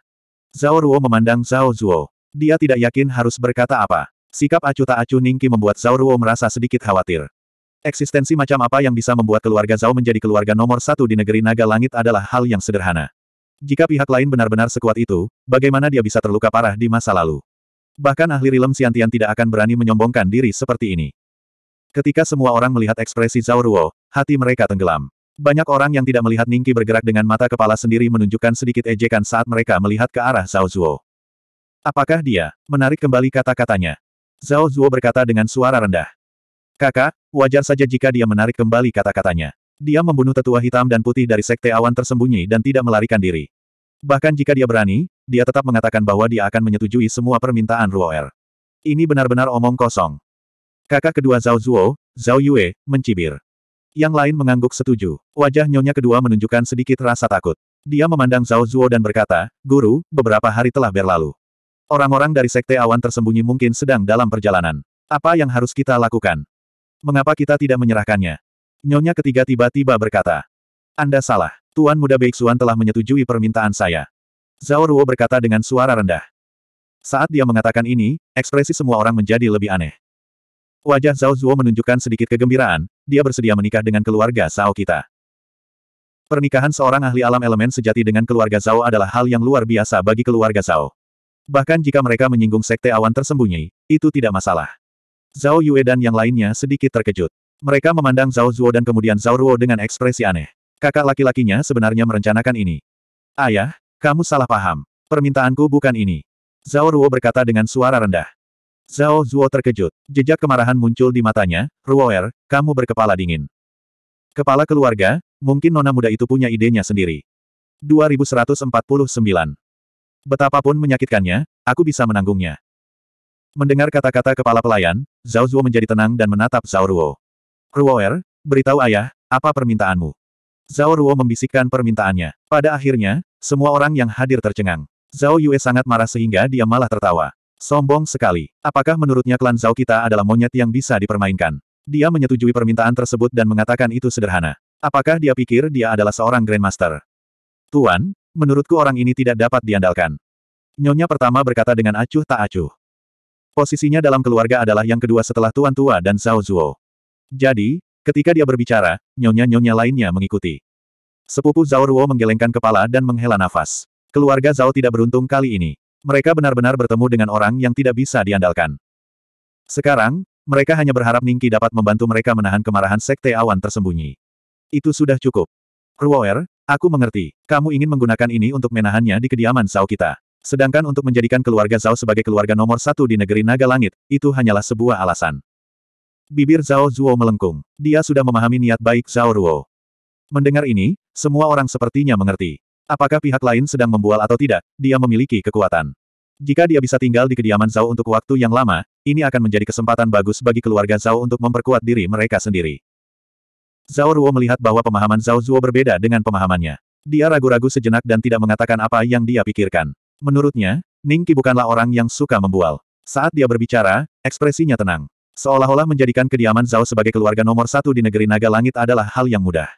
Zhao Ruo memandang Zhao Zuo. Dia tidak yakin harus berkata apa. Sikap acuh tak acuh Ningki membuat Zhao Ruo merasa sedikit khawatir. Eksistensi macam apa yang bisa membuat keluarga Zhao menjadi keluarga nomor satu di negeri naga langit adalah hal yang sederhana. Jika pihak lain benar-benar sekuat itu, bagaimana dia bisa terluka parah di masa lalu? Bahkan ahli rilem Siantian tidak akan berani menyombongkan diri seperti ini. Ketika semua orang melihat ekspresi Zhao Ruo, hati mereka tenggelam. Banyak orang yang tidak melihat Ningki bergerak dengan mata kepala sendiri menunjukkan sedikit ejekan saat mereka melihat ke arah Zhao Zuo. Apakah dia menarik kembali kata-katanya? Zhao Zuo berkata dengan suara rendah. Kakak, wajar saja jika dia menarik kembali kata-katanya. Dia membunuh tetua hitam dan putih dari sekte awan tersembunyi dan tidak melarikan diri. Bahkan jika dia berani, dia tetap mengatakan bahwa dia akan menyetujui semua permintaan Ruoer. Ini benar-benar omong kosong. Kakak kedua Zhao Zuo, Zhao Yue, mencibir. Yang lain mengangguk setuju. Wajah nyonya kedua menunjukkan sedikit rasa takut. Dia memandang Zhao Zuo dan berkata, Guru, beberapa hari telah berlalu. Orang-orang dari Sekte Awan tersembunyi mungkin sedang dalam perjalanan. Apa yang harus kita lakukan? Mengapa kita tidak menyerahkannya? Nyonya ketiga tiba-tiba berkata. Anda salah. Tuan muda Beiksuan telah menyetujui permintaan saya. Zhao Ruo berkata dengan suara rendah. Saat dia mengatakan ini, ekspresi semua orang menjadi lebih aneh. Wajah Zhao Zuo menunjukkan sedikit kegembiraan, dia bersedia menikah dengan keluarga Zhao kita. Pernikahan seorang ahli alam elemen sejati dengan keluarga Zhao adalah hal yang luar biasa bagi keluarga Zhao. Bahkan jika mereka menyinggung sekte awan tersembunyi, itu tidak masalah. Zhao Yue dan yang lainnya sedikit terkejut. Mereka memandang Zhao Zhuo dan kemudian Zhao Ruo dengan ekspresi aneh. Kakak laki-lakinya sebenarnya merencanakan ini. Ayah, kamu salah paham. Permintaanku bukan ini. Zhao Ruo berkata dengan suara rendah. Zhao Zhuo terkejut. Jejak kemarahan muncul di matanya. Ruo Er, kamu berkepala dingin. Kepala keluarga, mungkin nona muda itu punya idenya sendiri. 2149 Betapapun menyakitkannya, aku bisa menanggungnya. Mendengar kata-kata kepala pelayan, Zhao Zuo menjadi tenang dan menatap Zhao Ruo. Ruoer, beritahu ayah, apa permintaanmu? Zhao Ruo membisikkan permintaannya. Pada akhirnya, semua orang yang hadir tercengang. Zhao Yue sangat marah sehingga dia malah tertawa. Sombong sekali. Apakah menurutnya klan Zhao kita adalah monyet yang bisa dipermainkan? Dia menyetujui permintaan tersebut dan mengatakan itu sederhana. Apakah dia pikir dia adalah seorang Grandmaster? Tuan, menurutku orang ini tidak dapat diandalkan. Nyonya pertama berkata dengan acuh tak acuh. Posisinya dalam keluarga adalah yang kedua setelah Tuan Tua dan Zhao Zuo. Jadi, ketika dia berbicara, nyonya-nyonya lainnya mengikuti. Sepupu Zhao Ruo menggelengkan kepala dan menghela nafas. Keluarga Zhao tidak beruntung kali ini. Mereka benar-benar bertemu dengan orang yang tidak bisa diandalkan. Sekarang, mereka hanya berharap Ningki dapat membantu mereka menahan kemarahan Sekte Awan tersembunyi. Itu sudah cukup. Ruoer, Aku mengerti. Kamu ingin menggunakan ini untuk menahannya di kediaman Zhao kita. Sedangkan untuk menjadikan keluarga Zhao sebagai keluarga nomor satu di negeri Naga Langit, itu hanyalah sebuah alasan. Bibir Zhao Zuo melengkung. Dia sudah memahami niat baik Zhao Ruo. Mendengar ini, semua orang sepertinya mengerti. Apakah pihak lain sedang membual atau tidak, dia memiliki kekuatan. Jika dia bisa tinggal di kediaman Zhao untuk waktu yang lama, ini akan menjadi kesempatan bagus bagi keluarga Zhao untuk memperkuat diri mereka sendiri. Zhao Ruo melihat bahwa pemahaman Zhao Zuo berbeda dengan pemahamannya. Dia ragu-ragu sejenak dan tidak mengatakan apa yang dia pikirkan. Menurutnya, Qi bukanlah orang yang suka membual. Saat dia berbicara, ekspresinya tenang. Seolah-olah menjadikan kediaman Zhao sebagai keluarga nomor satu di negeri naga langit adalah hal yang mudah.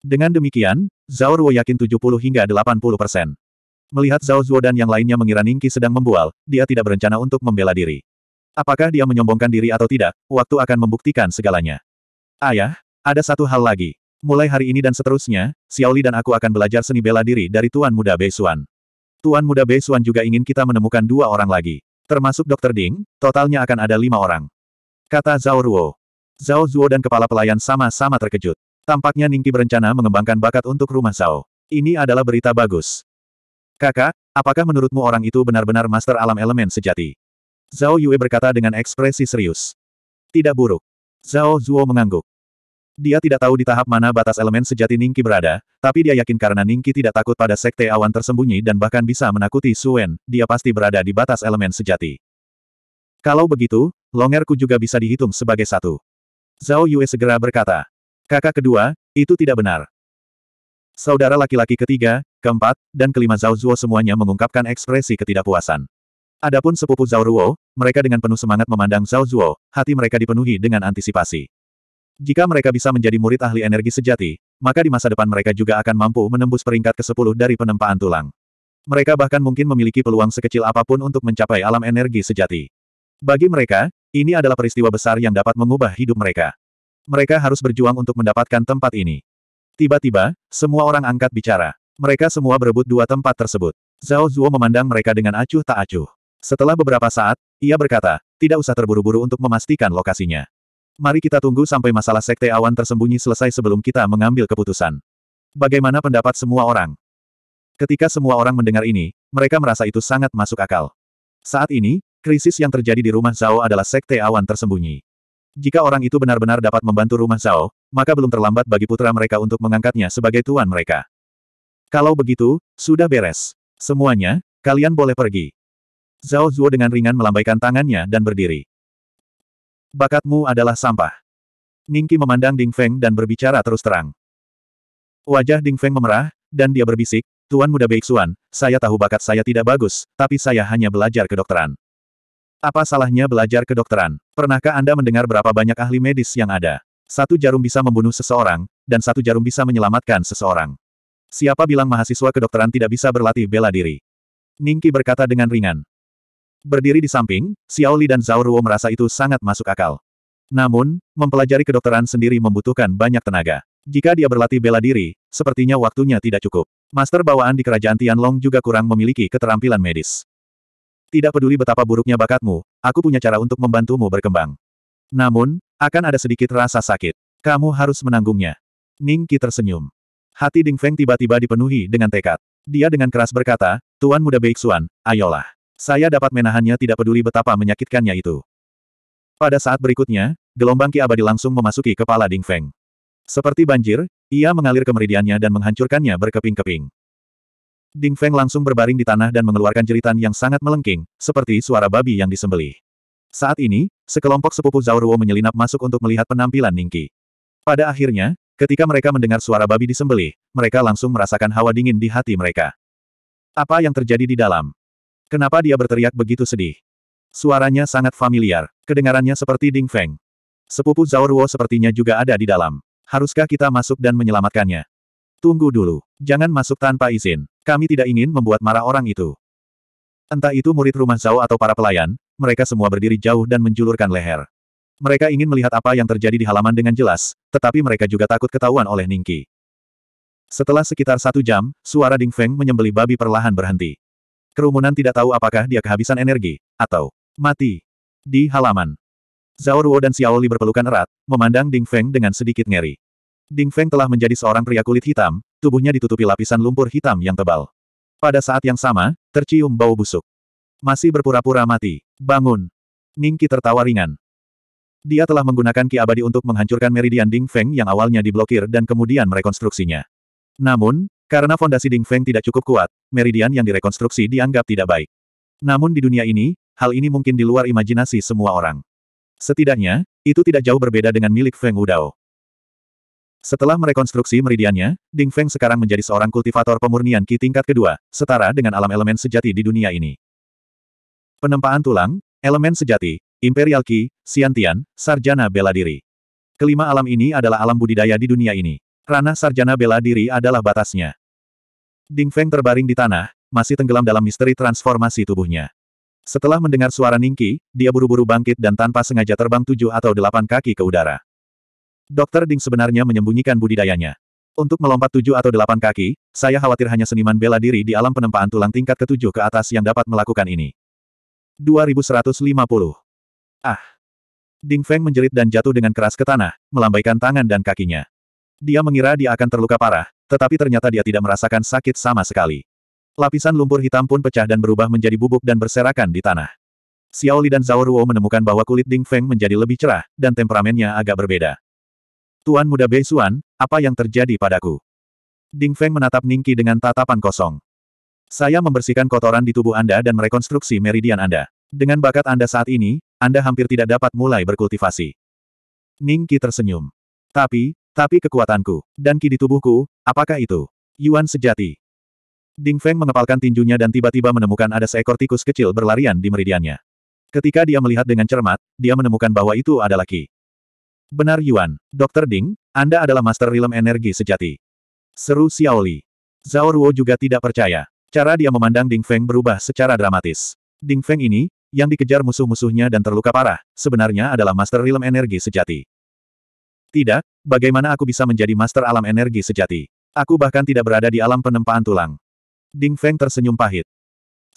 Dengan demikian, Zhao Ruo yakin 70 hingga 80 persen. Melihat Zhao Zuo dan yang lainnya mengira Ningki sedang membual, dia tidak berencana untuk membela diri. Apakah dia menyombongkan diri atau tidak, waktu akan membuktikan segalanya. Ayah, ada satu hal lagi. Mulai hari ini dan seterusnya, Xiaoli dan aku akan belajar seni bela diri dari Tuan Muda Beisuan. Tuan Muda Beisuan juga ingin kita menemukan dua orang lagi. Termasuk Dr. Ding, totalnya akan ada lima orang. Kata Zhao Ruo. Zhao Zuo dan kepala pelayan sama-sama terkejut. Tampaknya Ningki berencana mengembangkan bakat untuk rumah Zhao. Ini adalah berita bagus. Kakak, apakah menurutmu orang itu benar-benar master alam elemen sejati? Zhao Yue berkata dengan ekspresi serius. Tidak buruk. Zhao Zuo mengangguk. Dia tidak tahu di tahap mana batas elemen sejati Ningki berada, tapi dia yakin karena Ningki tidak takut pada sekte awan tersembunyi dan bahkan bisa menakuti Suen, dia pasti berada di batas elemen sejati. Kalau begitu, Longerku juga bisa dihitung sebagai satu. Zhao Yue segera berkata. Kakak kedua, itu tidak benar. Saudara laki-laki ketiga, keempat, dan kelima Zhao Zuo semuanya mengungkapkan ekspresi ketidakpuasan. Adapun sepupu Zhao Ruo, mereka dengan penuh semangat memandang Zhao Zuo, hati mereka dipenuhi dengan antisipasi. Jika mereka bisa menjadi murid ahli energi sejati, maka di masa depan mereka juga akan mampu menembus peringkat ke-10 dari penempaan tulang. Mereka bahkan mungkin memiliki peluang sekecil apapun untuk mencapai alam energi sejati. Bagi mereka, ini adalah peristiwa besar yang dapat mengubah hidup mereka. Mereka harus berjuang untuk mendapatkan tempat ini. Tiba-tiba, semua orang angkat bicara. Mereka semua berebut dua tempat tersebut. Zhao Zuo memandang mereka dengan acuh tak acuh. Setelah beberapa saat, ia berkata, tidak usah terburu-buru untuk memastikan lokasinya. Mari kita tunggu sampai masalah sekte awan tersembunyi selesai sebelum kita mengambil keputusan. Bagaimana pendapat semua orang? Ketika semua orang mendengar ini, mereka merasa itu sangat masuk akal. Saat ini, krisis yang terjadi di rumah Zhao adalah sekte awan tersembunyi. Jika orang itu benar-benar dapat membantu rumah Zhao, maka belum terlambat bagi putra mereka untuk mengangkatnya sebagai tuan mereka. Kalau begitu, sudah beres. Semuanya, kalian boleh pergi. Zhao Zuo dengan ringan melambaikan tangannya dan berdiri. Bakatmu adalah sampah. Ningki memandang Ding Feng dan berbicara terus terang. Wajah Ding Feng memerah, dan dia berbisik, Tuan Muda Beixuan, saya tahu bakat saya tidak bagus, tapi saya hanya belajar kedokteran. Apa salahnya belajar kedokteran? Pernahkah Anda mendengar berapa banyak ahli medis yang ada? Satu jarum bisa membunuh seseorang, dan satu jarum bisa menyelamatkan seseorang. Siapa bilang mahasiswa kedokteran tidak bisa berlatih bela diri? Ningki berkata dengan ringan. Berdiri di samping, Xiaoli dan Zhao Ruo merasa itu sangat masuk akal. Namun, mempelajari kedokteran sendiri membutuhkan banyak tenaga. Jika dia berlatih bela diri, sepertinya waktunya tidak cukup. Master bawaan di kerajaan Tianlong juga kurang memiliki keterampilan medis. Tidak peduli betapa buruknya bakatmu, aku punya cara untuk membantumu berkembang. Namun, akan ada sedikit rasa sakit. Kamu harus menanggungnya. Ning Qi tersenyum. Hati Ding Feng tiba-tiba dipenuhi dengan tekad. Dia dengan keras berkata, Tuan Muda Beixuan, ayolah. Saya dapat menahannya tidak peduli betapa menyakitkannya itu. Pada saat berikutnya, gelombang Ki Abadi langsung memasuki kepala Ding Feng. Seperti banjir, ia mengalir ke meridiannya dan menghancurkannya berkeping-keping. Ding Feng langsung berbaring di tanah dan mengeluarkan jeritan yang sangat melengking, seperti suara babi yang disembelih. Saat ini, sekelompok sepupu Zhao Ruo menyelinap masuk untuk melihat penampilan Ning Ningki. Pada akhirnya, ketika mereka mendengar suara babi disembelih, mereka langsung merasakan hawa dingin di hati mereka. Apa yang terjadi di dalam? Kenapa dia berteriak begitu sedih? Suaranya sangat familiar, kedengarannya seperti Ding Feng. Sepupu Zhao Ruo sepertinya juga ada di dalam. Haruskah kita masuk dan menyelamatkannya? Tunggu dulu, jangan masuk tanpa izin. Kami tidak ingin membuat marah orang itu. Entah itu murid rumah Zhao atau para pelayan, mereka semua berdiri jauh dan menjulurkan leher. Mereka ingin melihat apa yang terjadi di halaman dengan jelas, tetapi mereka juga takut ketahuan oleh Ningki. Setelah sekitar satu jam, suara Ding Feng menyembeli babi perlahan berhenti. Kerumunan tidak tahu apakah dia kehabisan energi, atau mati. Di halaman. Zhao Ruo dan Xiao Li berpelukan erat, memandang Ding Feng dengan sedikit ngeri. Ding Feng telah menjadi seorang pria kulit hitam, tubuhnya ditutupi lapisan lumpur hitam yang tebal. Pada saat yang sama, tercium bau busuk. Masih berpura-pura mati. Bangun. Qi tertawa ringan. Dia telah menggunakan ki abadi untuk menghancurkan meridian Ding Feng yang awalnya diblokir dan kemudian merekonstruksinya. Namun, karena fondasi Ding Feng tidak cukup kuat, meridian yang direkonstruksi dianggap tidak baik. Namun di dunia ini, hal ini mungkin di luar imajinasi semua orang. Setidaknya, itu tidak jauh berbeda dengan milik Feng Wudao. Setelah merekonstruksi meridiannya, Ding Feng sekarang menjadi seorang kultivator pemurnian Qi tingkat kedua, setara dengan alam elemen sejati di dunia ini. Penempaan tulang, elemen sejati, imperial Qi, siantian, sarjana bela diri. Kelima alam ini adalah alam budidaya di dunia ini. Ranah sarjana bela diri adalah batasnya. Ding Feng terbaring di tanah, masih tenggelam dalam misteri transformasi tubuhnya. Setelah mendengar suara Ningki, dia buru-buru bangkit dan tanpa sengaja terbang tujuh atau delapan kaki ke udara. Dokter Ding sebenarnya menyembunyikan budidayanya. Untuk melompat tujuh atau delapan kaki, saya khawatir hanya seniman bela diri di alam penempaan tulang tingkat ketujuh ke atas yang dapat melakukan ini. 2150. Ah. Ding Feng menjerit dan jatuh dengan keras ke tanah, melambaikan tangan dan kakinya. Dia mengira dia akan terluka parah, tetapi ternyata dia tidak merasakan sakit sama sekali. Lapisan lumpur hitam pun pecah dan berubah menjadi bubuk dan berserakan di tanah. Xiaoli dan Zhao Ruo menemukan bahwa kulit Ding Feng menjadi lebih cerah, dan temperamennya agak berbeda. Tuan muda Bei Xuan, apa yang terjadi padaku? Ding Feng menatap Ningki dengan tatapan kosong. Saya membersihkan kotoran di tubuh Anda dan merekonstruksi meridian Anda. Dengan bakat Anda saat ini, Anda hampir tidak dapat mulai berkultivasi. Ningki tersenyum. Tapi, tapi kekuatanku, dan ki di tubuhku, apakah itu? Yuan sejati. Ding Feng mengepalkan tinjunya dan tiba-tiba menemukan ada seekor tikus kecil berlarian di meridiannya. Ketika dia melihat dengan cermat, dia menemukan bahwa itu adalah Ki. Benar Yuan, Dr. Ding, Anda adalah Master Rilem Energi sejati. Seru Xiaoli. Zhao Ruo juga tidak percaya. Cara dia memandang Ding Feng berubah secara dramatis. Ding Feng ini, yang dikejar musuh-musuhnya dan terluka parah, sebenarnya adalah Master Rilem Energi sejati. Tidak, bagaimana aku bisa menjadi master alam energi sejati? Aku bahkan tidak berada di alam penempaan tulang. Ding Feng tersenyum pahit.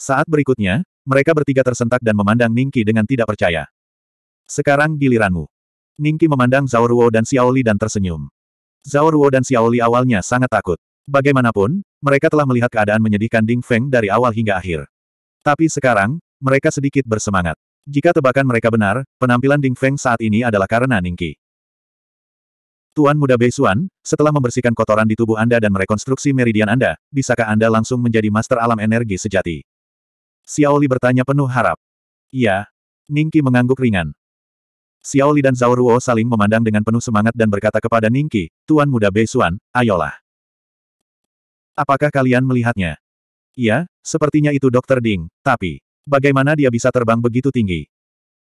Saat berikutnya, mereka bertiga tersentak dan memandang Ningki dengan tidak percaya. Sekarang giliranmu. Ningki memandang Zhao Ruo dan Xiaoli dan tersenyum. Zhao Ruo dan Xiaoli awalnya sangat takut. Bagaimanapun, mereka telah melihat keadaan menyedihkan Ding Feng dari awal hingga akhir. Tapi sekarang, mereka sedikit bersemangat. Jika tebakan mereka benar, penampilan Ding Feng saat ini adalah karena Ningki. Tuan Muda Bei Beisuan, setelah membersihkan kotoran di tubuh Anda dan merekonstruksi meridian Anda, bisakah Anda langsung menjadi master alam energi sejati? Xiaoli bertanya penuh harap. Iya. Ningki mengangguk ringan. Xiaoli dan Zhao Ruo saling memandang dengan penuh semangat dan berkata kepada Ningki, Tuan Muda Bei Beisuan, ayolah. Apakah kalian melihatnya? Iya, sepertinya itu Dokter Ding, tapi, bagaimana dia bisa terbang begitu tinggi?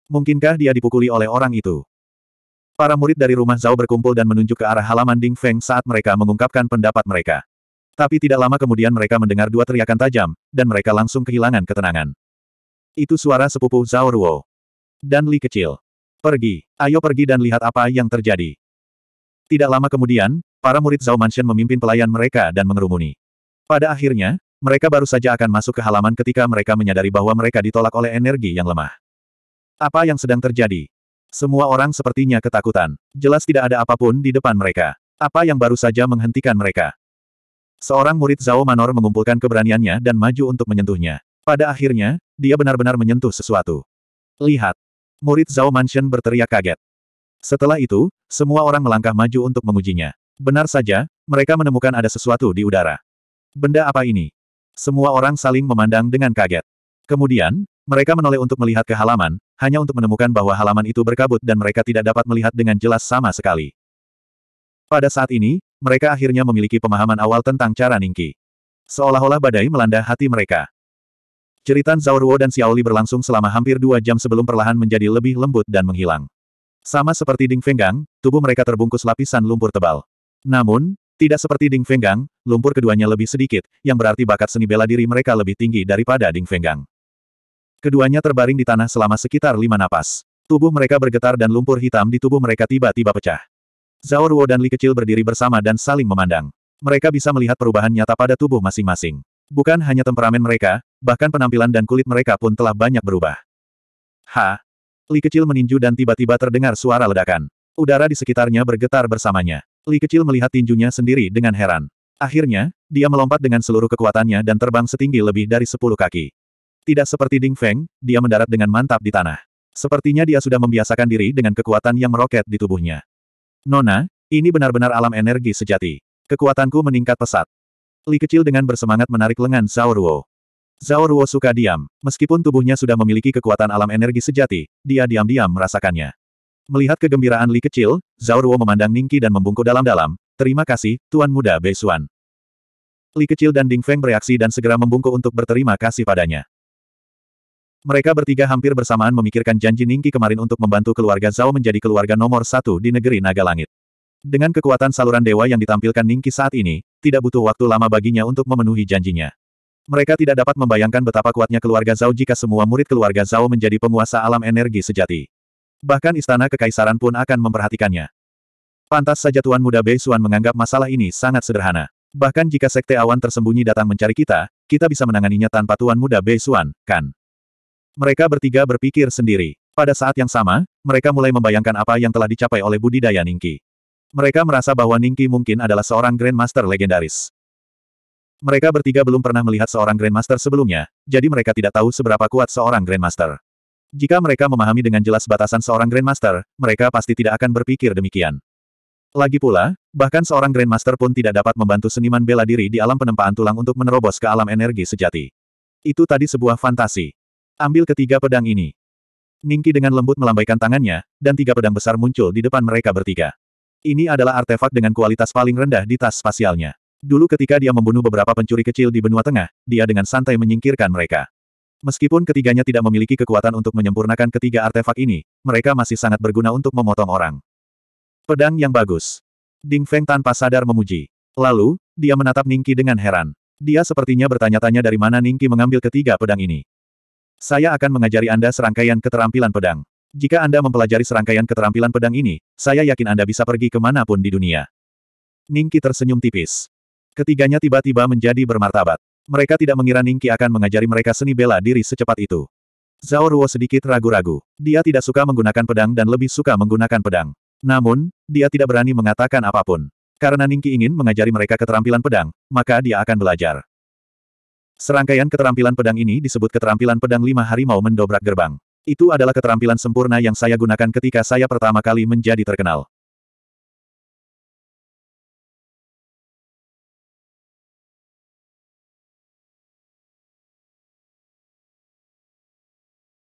Mungkinkah dia dipukuli oleh orang itu? Para murid dari rumah Zhao berkumpul dan menunjuk ke arah halaman Ding Feng saat mereka mengungkapkan pendapat mereka. Tapi tidak lama kemudian mereka mendengar dua teriakan tajam, dan mereka langsung kehilangan ketenangan. Itu suara sepupu Zhao Ruo. Dan Li kecil. Pergi, ayo pergi dan lihat apa yang terjadi. Tidak lama kemudian, para murid Zhao Mansion memimpin pelayan mereka dan mengerumuni. Pada akhirnya, mereka baru saja akan masuk ke halaman ketika mereka menyadari bahwa mereka ditolak oleh energi yang lemah. Apa yang sedang terjadi? Semua orang sepertinya ketakutan. Jelas tidak ada apapun di depan mereka. Apa yang baru saja menghentikan mereka? Seorang murid Zhao Manor mengumpulkan keberaniannya dan maju untuk menyentuhnya. Pada akhirnya, dia benar-benar menyentuh sesuatu. Lihat. Murid Zhao Mansion berteriak kaget. Setelah itu, semua orang melangkah maju untuk mengujinya. Benar saja, mereka menemukan ada sesuatu di udara. Benda apa ini? Semua orang saling memandang dengan kaget. Kemudian, mereka menoleh untuk melihat ke halaman, hanya untuk menemukan bahwa halaman itu berkabut dan mereka tidak dapat melihat dengan jelas sama sekali. Pada saat ini, mereka akhirnya memiliki pemahaman awal tentang cara Ningki. Seolah-olah badai melanda hati mereka. Zhao Zauruo dan Xiaoli berlangsung selama hampir dua jam sebelum perlahan menjadi lebih lembut dan menghilang. Sama seperti Ding Fenggang, tubuh mereka terbungkus lapisan lumpur tebal. Namun, tidak seperti Ding Fenggang, lumpur keduanya lebih sedikit, yang berarti bakat seni bela diri mereka lebih tinggi daripada Ding Fenggang. Keduanya terbaring di tanah selama sekitar lima napas. Tubuh mereka bergetar dan lumpur hitam di tubuh mereka tiba-tiba pecah. Zhao Ruo dan Li kecil berdiri bersama dan saling memandang. Mereka bisa melihat perubahan nyata pada tubuh masing-masing. Bukan hanya temperamen mereka, bahkan penampilan dan kulit mereka pun telah banyak berubah. Ha! Li kecil meninju dan tiba-tiba terdengar suara ledakan. Udara di sekitarnya bergetar bersamanya. Li kecil melihat tinjunya sendiri dengan heran. Akhirnya, dia melompat dengan seluruh kekuatannya dan terbang setinggi lebih dari sepuluh kaki. Tidak seperti Ding Feng, dia mendarat dengan mantap di tanah. Sepertinya dia sudah membiasakan diri dengan kekuatan yang meroket di tubuhnya. Nona, ini benar-benar alam energi sejati. Kekuatanku meningkat pesat. Li kecil dengan bersemangat menarik lengan Zhao Ruo. Zhao Ruo suka diam. Meskipun tubuhnya sudah memiliki kekuatan alam energi sejati, dia diam-diam merasakannya. Melihat kegembiraan Li kecil, Zhao Ruo memandang Ningki dan membungkuk dalam-dalam, terima kasih, Tuan Muda Bei Xuan. Li kecil dan Ding Feng bereaksi dan segera membungkuk untuk berterima kasih padanya. Mereka bertiga hampir bersamaan memikirkan janji Ningki kemarin untuk membantu keluarga Zhao menjadi keluarga nomor satu di negeri Naga Langit. Dengan kekuatan saluran dewa yang ditampilkan Ningki saat ini, tidak butuh waktu lama baginya untuk memenuhi janjinya. Mereka tidak dapat membayangkan betapa kuatnya keluarga Zhao jika semua murid keluarga Zhao menjadi penguasa alam energi sejati. Bahkan istana kekaisaran pun akan memperhatikannya. Pantas saja Tuan Muda Bei Xuan menganggap masalah ini sangat sederhana. Bahkan jika sekte awan tersembunyi datang mencari kita, kita bisa menanganinya tanpa Tuan Muda Bei Xuan, kan? Mereka bertiga berpikir sendiri. Pada saat yang sama, mereka mulai membayangkan apa yang telah dicapai oleh budidaya Ningki. Mereka merasa bahwa Ningki mungkin adalah seorang Grandmaster legendaris. Mereka bertiga belum pernah melihat seorang Grandmaster sebelumnya, jadi mereka tidak tahu seberapa kuat seorang Grandmaster. Jika mereka memahami dengan jelas batasan seorang Grandmaster, mereka pasti tidak akan berpikir demikian. Lagi pula, bahkan seorang Grandmaster pun tidak dapat membantu seniman bela diri di alam penempaan tulang untuk menerobos ke alam energi sejati. Itu tadi sebuah fantasi. Ambil ketiga pedang ini. Ningki dengan lembut melambaikan tangannya, dan tiga pedang besar muncul di depan mereka bertiga. Ini adalah artefak dengan kualitas paling rendah di tas spasialnya. Dulu ketika dia membunuh beberapa pencuri kecil di benua tengah, dia dengan santai menyingkirkan mereka. Meskipun ketiganya tidak memiliki kekuatan untuk menyempurnakan ketiga artefak ini, mereka masih sangat berguna untuk memotong orang. Pedang yang bagus. Ding Feng tanpa sadar memuji. Lalu, dia menatap Ningki dengan heran. Dia sepertinya bertanya-tanya dari mana Ningki mengambil ketiga pedang ini. Saya akan mengajari Anda serangkaian keterampilan pedang. Jika Anda mempelajari serangkaian keterampilan pedang ini, saya yakin Anda bisa pergi kemanapun di dunia. Ningki tersenyum tipis. Ketiganya tiba-tiba menjadi bermartabat. Mereka tidak mengira Ningki akan mengajari mereka seni bela diri secepat itu. Zhao Ruo sedikit ragu-ragu. Dia tidak suka menggunakan pedang dan lebih suka menggunakan pedang. Namun, dia tidak berani mengatakan apapun. Karena Ningki ingin mengajari mereka keterampilan pedang, maka dia akan belajar. Serangkaian keterampilan pedang ini disebut keterampilan pedang lima harimau mendobrak gerbang. Itu adalah keterampilan sempurna yang saya gunakan ketika saya pertama kali menjadi terkenal.